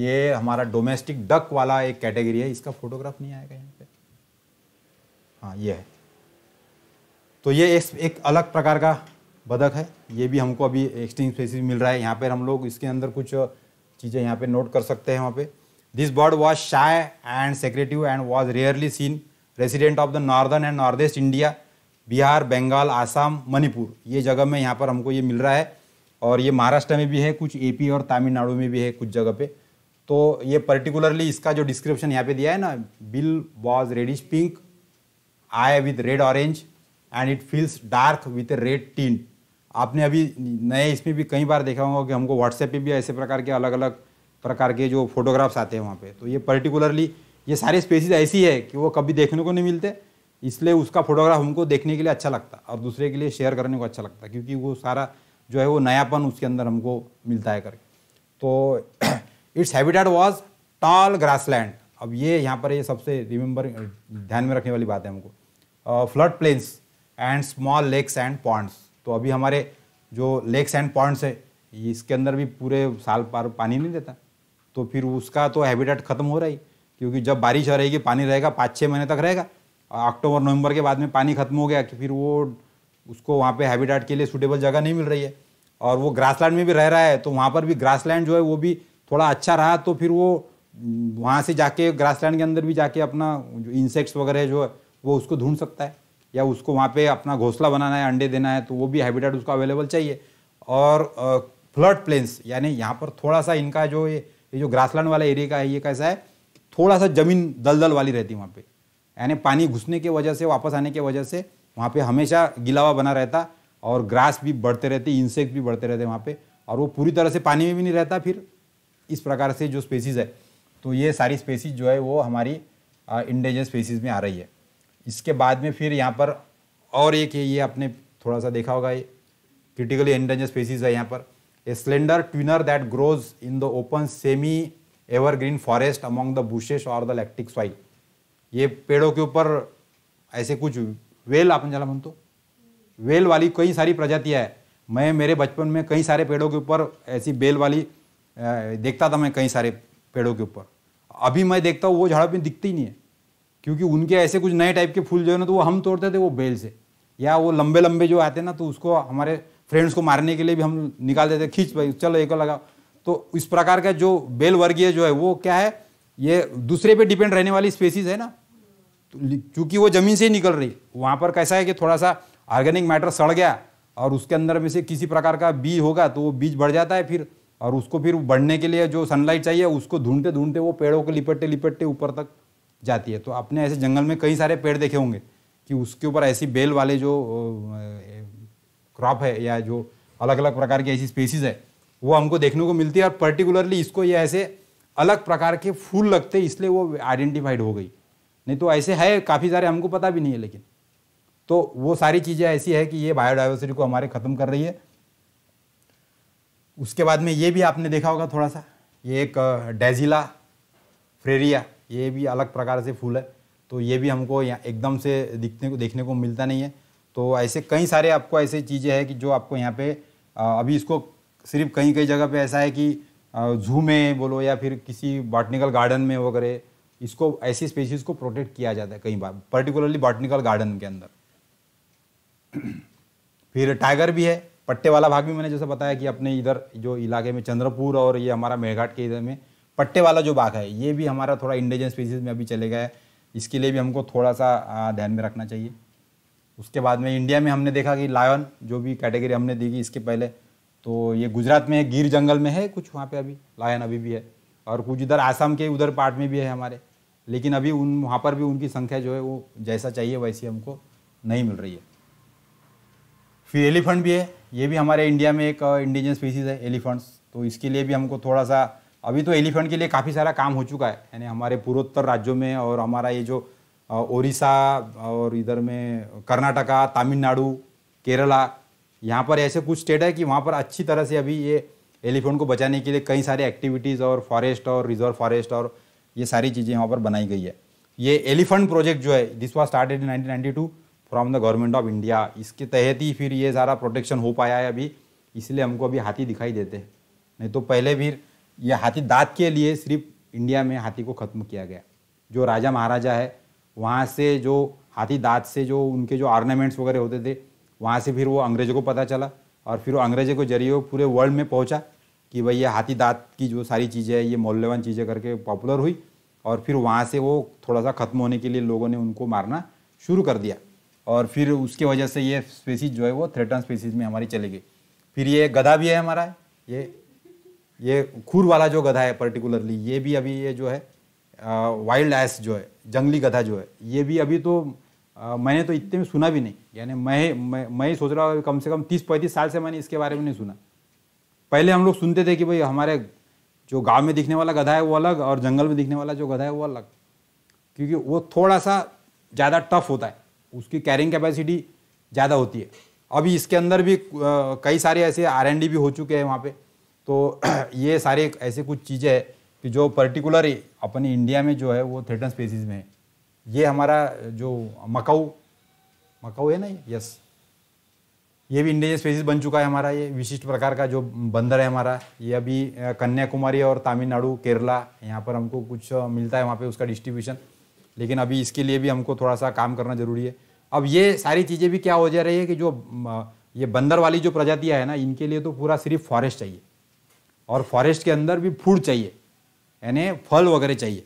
ये हमारा डोमेस्टिक डक वाला एक कैटेगरी है इसका फोटोग्राफ नहीं आएगा यहाँ पे हाँ ये है तो ये एक, एक अलग प्रकार का बदक है ये भी हमको अभी एक्सटिंग स्पेसिस मिल रहा है यहाँ पर हम लोग इसके अंदर कुछ चीज़ें यहाँ पे नोट कर सकते हैं वहाँ पे This bird was shy and secretive and was rarely seen. Resident of the northern and northeast India, Bihar Bengal Assam Manipur ये जगह में यहाँ पर हमको ये मिल रहा है और ये महाराष्ट्र में भी है कुछ एपी और तमिलनाडु में भी है कुछ जगह पे तो ये पर्टिकुलरली इसका जो डिस्क्रिप्शन यहाँ पे दिया है ना bill was reddish pink eye with red orange and it feels dark with red teen आपने अभी नए इसमें भी कई बार देखा होगा कि हमको व्हाट्सएप पे भी ऐसे प्रकार के अलग अलग प्रकार के जो फोटोग्राफ्स आते हैं वहाँ पे तो ये पर्टिकुलरली ये सारे स्पेसिस ऐसी है कि वो कभी देखने को नहीं मिलते इसलिए उसका फोटोग्राफ हमको देखने के लिए अच्छा लगता और दूसरे के लिए शेयर करने को अच्छा लगता क्योंकि वो सारा जो है वो नयापन उसके अंदर हमको मिलता है करके तो it's habitat was tall grassland अब ये यहाँ पर ये सबसे रिमेंबर ध्यान में रखने वाली बात है हमको flood plains and small lakes and points तो अभी हमारे जो लेक्स एंड पॉइंट्स है इसके अंदर भी पूरे साल पार पानी नहीं देता तो फिर उसका तो हैबिटेट ख़त्म हो रहा है क्योंकि जब बारिश हो रहेगी पानी रहेगा पाँच छः महीने तक रहेगा अक्टूबर नवंबर के बाद में पानी ख़त्म हो गया कि फिर वो उसको वहाँ पे हैबिटेट के लिए सूटेबल जगह नहीं मिल रही है और वो ग्रासलैंड में भी रह रहा है तो वहाँ पर भी ग्रासलैंड जो है वो भी थोड़ा अच्छा रहा तो फिर वो वहाँ से जाके ग्रासलैंड के अंदर भी जाके अपना जो इंसेक्ट्स वगैरह जो है वो उसको ढूंढ सकता है या उसको वहाँ पे अपना घोंसला बनाना है अंडे देना है तो वो भी हैबिटेट उसको अवेलेबल चाहिए और फ्लड प्लेन्स यानी यहाँ पर थोड़ा सा इनका जो ये ये जो ग्रासलैंड वाला एरिया का है ये कैसा है थोड़ा सा ज़मीन दलदल वाली रहती है वहाँ पे यानी पानी घुसने की वजह से वापस आने की वजह से वहाँ पे हमेशा गिलावा बना रहता और ग्रास भी बढ़ते रहते इंसेक्ट भी बढ़ते रहते वहाँ पे और वो पूरी तरह से पानी में भी नहीं रहता फिर इस प्रकार से जो स्पेसीज़ है तो ये सारी स्पेसीज जो है वो हमारी इंडेजर स्पेसीज में आ रही है इसके बाद में फिर यहाँ पर और एक है ये आपने थोड़ा सा देखा होगा ये क्रिटिकली इंडेंजर स्पेसीज है यहाँ पर a slender twinner that grows in the open semi evergreen forest among the bushes or the lactic soil ये पेड़ों के ऊपर ऐसे कुछ वेल आपण ज्याला म्हणतो वेल वाली कई सारी प्रजातियाँ है मैं मेरे बचपन में कई सारे पेड़ों के ऊपर ऐसी बेल वाली देखता था मैं कई सारे पेड़ों के ऊपर अभी मैं देखता हूँ वो झाड़ में दिखती ही नहीं है क्योंकि उनके ऐसे कुछ नए टाइप के फूल जो है ना तो वो हम तोड़ते थे वो बेल से या वो लंबे लंबे जो आते हैं ना तो उसको हमारे फ्रेंड्स को मारने के लिए भी हम निकाल देते खींच भाई चलो एक लगा तो इस प्रकार का जो बेल वर्गीय जो है वो क्या है ये दूसरे पे डिपेंड रहने वाली स्पेसीज है ना क्योंकि तो वो जमीन से ही निकल रही वहाँ पर कैसा है कि थोड़ा सा ऑर्गेनिक मैटर सड़ गया और उसके अंदर में से किसी प्रकार का बीज होगा तो वो बीज बढ़ जाता है फिर और उसको फिर बढ़ने के लिए जो सनलाइट चाहिए उसको ढूंढते ढूंढते वो पेड़ों को लिपटते लिपटते ऊपर तक जाती है तो आपने ऐसे जंगल में कई सारे पेड़ देखे होंगे कि उसके ऊपर ऐसी बेल वाले जो क्रॉप है या जो अलग अलग प्रकार की ऐसी स्पेसीज है वो हमको देखने को मिलती है और पर्टिकुलरली इसको ये ऐसे अलग प्रकार के फूल लगते हैं इसलिए वो आइडेंटिफाइड हो गई नहीं तो ऐसे है काफ़ी सारे हमको पता भी नहीं है लेकिन तो वो सारी चीज़ें ऐसी है कि ये बायोडाइवर्सिटी को हमारे ख़त्म कर रही है उसके बाद में ये भी आपने देखा होगा थोड़ा सा ये एक डेजिला फ्रेरिया ये भी अलग प्रकार से फूल है तो ये भी हमको एकदम से दिखने को देखने को मिलता नहीं है तो ऐसे कई सारे आपको ऐसे चीज़ें हैं कि जो आपको यहाँ पे अभी इसको सिर्फ कहीं कई जगह पे ऐसा है कि जू में बोलो या फिर किसी बॉटनिकल गार्डन में वगैरह इसको ऐसी स्पेसीज को प्रोटेक्ट किया जाता है कई बार पर्टिकुलरली बॉटनिकल गार्डन के अंदर (clears throat) फिर टाइगर भी है पट्टे वाला भाग भी मैंने जैसे बताया कि अपने इधर जो इलाके में चंद्रपुर और ये हमारा मेघाट के इधर में पट्टे वाला जो भाग है ये भी हमारा थोड़ा इंडिजन स्पीसीज में अभी चले गया है इसके लिए भी हमको थोड़ा सा ध्यान में रखना चाहिए उसके बाद में इंडिया में हमने देखा कि लायन जो भी कैटेगरी हमने दी इसके पहले तो ये गुजरात में है गिर जंगल में है कुछ वहाँ पे अभी लायन अभी भी है और कुछ इधर आसाम के उधर पार्ट में भी है हमारे लेकिन अभी उन वहाँ पर भी उनकी संख्या जो है वो जैसा चाहिए वैसी हमको नहीं मिल रही है फिर एलिफेंट भी है ये भी हमारे इंडिया में एक इंडिजनस स्पीसीज है एलिफेंट्स तो इसके लिए भी हमको थोड़ा सा अभी तो एलिफेंट के लिए काफ़ी सारा काम हो चुका है यानी हमारे पूर्वोत्तर राज्यों में और हमारा ये जो ओडिशा और इधर में कर्नाटका तमिलनाडु केरला यहाँ पर ऐसे कुछ स्टेट है कि वहाँ पर अच्छी तरह से अभी ये एलिफेंट को बचाने के लिए कई सारे एक्टिविटीज़ और फॉरेस्ट और रिजर्व फॉरेस्ट और ये सारी चीज़ें यहाँ पर बनाई गई है ये एलिफेंट प्रोजेक्ट जो है this was started in nineteen from the government of India इसके तहत ही फिर ये सारा प्रोटेक्शन हो पाया है अभी इसलिए हमको अभी हाथी दिखाई देते हैं नहीं तो पहले भी ये हाथी दाँत के लिए सिर्फ इंडिया में हाथी को ख़त्म किया गया जो राजा महाराजा है वहाँ से जो हाथी दांत से जो उनके जो आर्नामेंट्स वगैरह होते थे वहाँ से फिर वो अंग्रेज़ों को पता चला और फिर वो अंग्रेज़ों के जरिए पूरे वर्ल्ड में पहुँचा कि भाई ये हाथी दांत की जो सारी चीज़ें हैं ये मौल्यवान चीज़ें करके पॉपुलर हुई और फिर वहाँ से वो थोड़ा सा ख़त्म होने के लिए लोगों ने उनको मारना शुरू कर दिया और फिर उसके वजह से ये स्पेसीज जो है वो थ्रेटन स्पेसीज में हमारी चली गई फिर ये गधा भी है हमारा ये ये खुर वाला जो गधा है पर्टिकुलरली ये भी अभी ये जो है वाइल्ड एस जो है जंगली गधा जो है ये भी अभी तो आ, मैंने तो इतने में सुना भी नहीं यानी मैं मैं ही सोच रहा हूँ कम से कम तीस पैंतीस साल से मैंने इसके बारे में नहीं सुना पहले हम लोग सुनते थे कि भाई हमारे जो गांव में दिखने वाला गधा है वो अलग और जंगल में दिखने वाला जो गधा है वो अलग क्योंकि वो थोड़ा सा ज़्यादा टफ होता है उसकी कैरिंग कैपेसिटी ज़्यादा होती है अभी इसके अंदर भी कई सारे ऐसे आर भी हो चुके हैं वहाँ पे तो (clears throat) ये सारे ऐसे कुछ चीज़ें हैं कि जो पर्टिकुलर अपने इंडिया में जो है वो थ्रेटन स्पेसीज में ये हमारा जो मकाऊ मकाऊ है ना यस ये भी इंडिया स्पेसीज बन चुका है हमारा ये विशिष्ट प्रकार का जो बंदर है हमारा ये अभी कन्याकुमारी और तमिलनाडु केरला यहाँ पर हमको कुछ मिलता है वहाँ पे उसका डिस्ट्रीब्यूशन लेकिन अभी इसके लिए भी हमको थोड़ा सा काम करना ज़रूरी है अब ये सारी चीज़ें भी क्या हो जा रही है कि जो ये बंदर वाली जो प्रजातियाँ है ना इनके लिए तो पूरा सिर्फ फॉरेस्ट चाहिए और फॉरेस्ट के अंदर भी फूड चाहिए यानी फल वगैरह चाहिए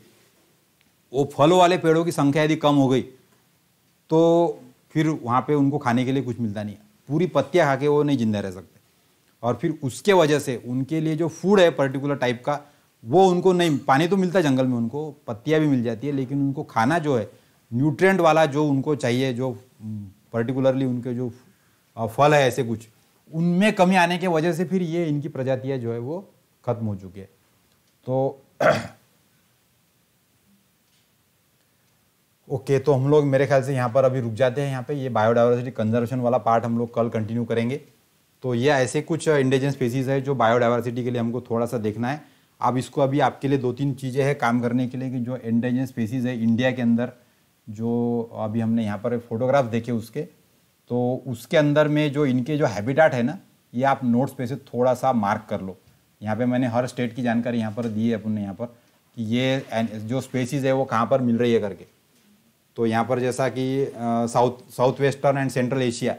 वो फल वाले पेड़ों की संख्या यदि कम हो गई तो फिर वहाँ पे उनको खाने के लिए कुछ मिलता नहीं पूरी पत्तियाँ खा के वो नहीं जिंदा रह सकते और फिर उसके वजह से उनके लिए जो फूड है पर्टिकुलर टाइप का वो उनको नहीं पानी तो मिलता जंगल में उनको पत्तियाँ भी मिल जाती है लेकिन उनको खाना जो है न्यूट्रेंट वाला जो उनको चाहिए जो पर्टिकुलरली हम्म, उनके जो फल है ऐसे कुछ उनमें कमी आने की वजह से फिर ये इनकी प्रजातियाँ जो है वो ख़त्म हो चुकी है तो ओके (coughs) okay, तो हम लोग मेरे ख्याल से यहाँ पर अभी रुक जाते हैं यहाँ पे ये बायोडाइवर्सिटी कंजर्वेशन वाला पार्ट हम लोग कल कंटिन्यू करेंगे तो ये ऐसे कुछ इंडिजन स्पेसीज़ है जो बायोडाइवर्सिटी के लिए हमको थोड़ा सा देखना है अब इसको अभी आपके लिए दो तीन चीज़ें हैं काम करने के लिए कि जो इंडिजन स्पेसीज़ है इंडिया के अंदर जो अभी हमने यहाँ पर फोटोग्राफ देखे उसके तो उसके अंदर में जो इनके जो हैबिटाट है ना ये आप नोट्स पे से थोड़ा सा मार्क कर लो यहाँ पे मैंने हर स्टेट की जानकारी यहाँ पर दी है अपन ने यहाँ पर कि ये जो स्पेसीज है वो कहाँ पर मिल रही है करके तो यहाँ पर जैसा कि south south western and central Asia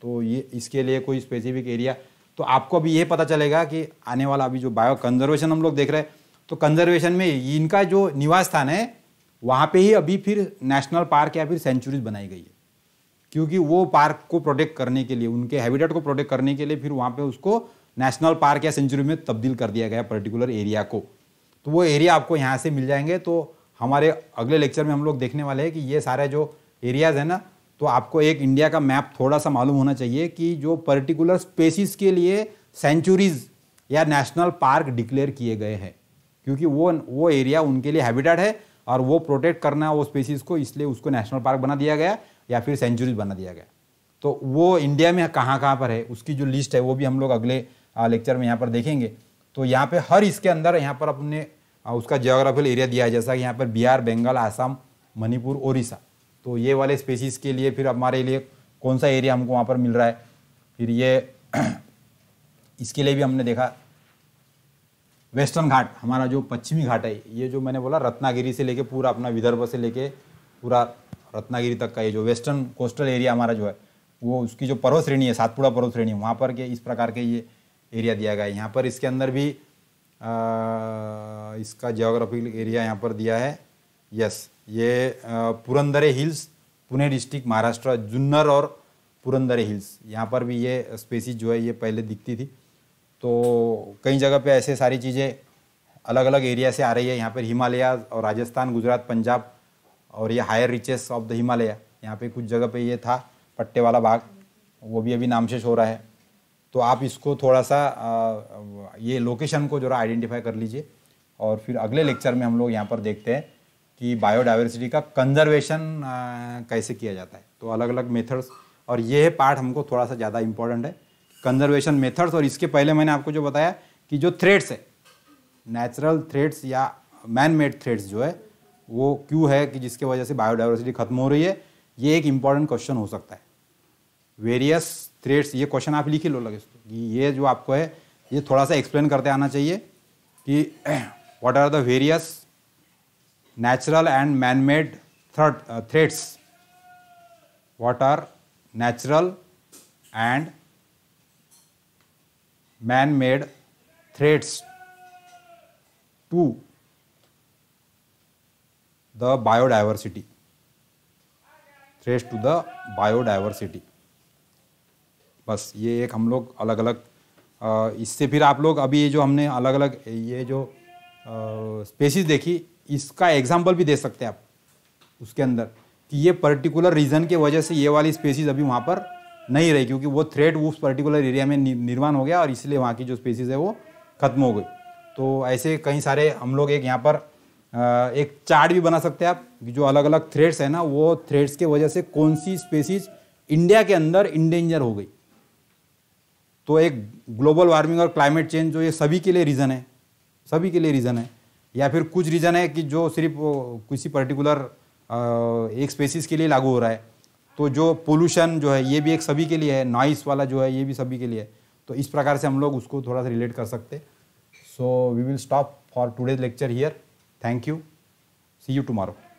तो ये इसके लिए कोई स्पेसिफिक एरिया तो आपको अभी ये पता चलेगा कि आने वाला अभी जो बायो कंजर्वेशन हम लोग देख रहे हैं तो कंजर्वेशन में इनका जो निवास स्थान है वहाँ पे ही अभी फिर नेशनल पार्क या फिर सेंचुरीज बनाई गई है क्योंकि वो पार्क को प्रोटेक्ट करने के लिए उनके हैबिटेट को प्रोटेक्ट करने के लिए फिर वहाँ पे उसको नेशनल पार्क या सेंचुरी में तब्दील कर दिया गया पर्टिकुलर एरिया को तो वो एरिया आपको यहाँ से मिल जाएंगे तो हमारे अगले लेक्चर में हम लोग देखने वाले हैं कि ये सारे जो एरियाज़ हैं ना तो आपको एक इंडिया का मैप थोड़ा सा मालूम होना चाहिए कि जो पर्टिकुलर स्पेसिस के लिए सेंचुरीज या नेशनल पार्क डिक्लेयर किए गए हैं क्योंकि वो वो एरिया उनके लिए हैबिटेट है और वो प्रोटेक्ट करना है वो स्पेसीज को इसलिए उसको नेशनल पार्क बना दिया गया या फिर सेंचुरीज बना दिया गया तो वो इंडिया में कहाँ कहाँ पर है उसकी जो लिस्ट है वो भी हम लोग अगले लेक्चर में यहाँ पर देखेंगे तो यहाँ पे हर इसके अंदर यहाँ पर अपने उसका जियोग्राफिकल एरिया दिया है जैसा कि यहाँ पर बिहार बंगाल आसाम मणिपुर ओडिशा तो ये वाले स्पेसीज के लिए फिर हमारे लिए कौन सा एरिया हमको वहाँ पर मिल रहा है फिर ये (clears throat) इसके लिए भी हमने देखा वेस्टर्न घाट हमारा जो पश्चिमी घाट है ये जो मैंने बोला रत्नागिरी से लेके पूरा अपना विदर्भ से लेके पूरा रत्नागिरी तक का ये जो वेस्टर्न कोस्टल एरिया हमारा जो है वो उसकी जो पर्वत श्रेणी है सातपुड़ा पर्वत श्रेणी वहाँ पर के इस प्रकार के ये एरिया दिया गया है यहाँ पर इसके अंदर भी आ, इसका जोग्राफिकल एरिया यहाँ पर दिया है यस ये पुरंदरे हिल्स पुणे डिस्ट्रिक्ट महाराष्ट्र जुन्नर और पुरंदरे हिल्स यहाँ पर भी ये स्पेसिस जो है ये पहले दिखती थी तो कई जगह पे ऐसे सारी चीज़ें अलग अलग एरिया से आ रही है यहाँ पर हिमालय और राजस्थान गुजरात पंजाब और ये higher reaches of the Himalaya यहाँ पे कुछ जगह पे ये था पट्टे वाला भाग वो भी अभी नामशेष हो रहा है तो आप इसको थोड़ा सा ये लोकेशन को जरा आइडेंटिफाई कर लीजिए और फिर अगले लेक्चर में हम लोग यहाँ पर देखते हैं कि बायोडाइवर्सिटी का कंजर्वेशन कैसे किया जाता है तो अलग अलग मेथड्स और ये पार्ट हमको थोड़ा सा ज़्यादा इम्पोर्टेंट है कंजर्वेशन मेथड्स और इसके पहले मैंने आपको जो बताया कि जो थ्रेड्स है नेचुरल थ्रेड्स या मैन मेड थ्रेड्स जो है वो क्यों है कि जिसके वजह से बायोडाइवर्सिटी खत्म हो रही है ये एक इम्पॉर्टेंट क्वेश्चन हो सकता है वेरियस थ्रेड्स ये क्वेश्चन आप लिख ही लो लगे तो, कि ये जो आपको है ये थोड़ा सा एक्सप्लेन करते आना चाहिए कि what are the various natural and manmade threads what are natural and manmade threads to the biodiversity threads to the biodiversity बस ये एक हम लोग अलग अलग इससे फिर आप लोग अभी ये जो हमने अलग अलग ये जो स्पेसिस देखी इसका एग्जाम्पल भी दे सकते हैं आप उसके अंदर कि ये पर्टिकुलर रीज़न के वजह से ये वाली स्पेसीज अभी वहाँ पर नहीं रही क्योंकि वो थ्रेड उस पर्टिकुलर एरिया में निर्माण हो गया और इसलिए वहाँ की जो स्पेसीज है वो ख़त्म हो गई तो ऐसे कई सारे हम लोग एक यहाँ पर एक चार्ट भी बना सकते हैं आप जो अलग अलग थ्रेड्स है ना वो थ्रेड्स के वजह से कौन सी स्पेसीज इंडिया के अंदर इंडेंजर हो गई तो एक ग्लोबल वार्मिंग और क्लाइमेट चेंज जो ये सभी के लिए रीज़न है सभी के लिए रीज़न है या फिर कुछ रीज़न है कि जो सिर्फ किसी पर्टिकुलर एक स्पेसिस के लिए लागू हो रहा है तो जो पोल्यूशन जो है ये भी एक सभी के लिए है नॉइस वाला जो है ये भी सभी के लिए है तो इस प्रकार से हम लोग उसको थोड़ा सा रिलेट कर सकते so we will stop for today's lecture here thank you see you tomorrow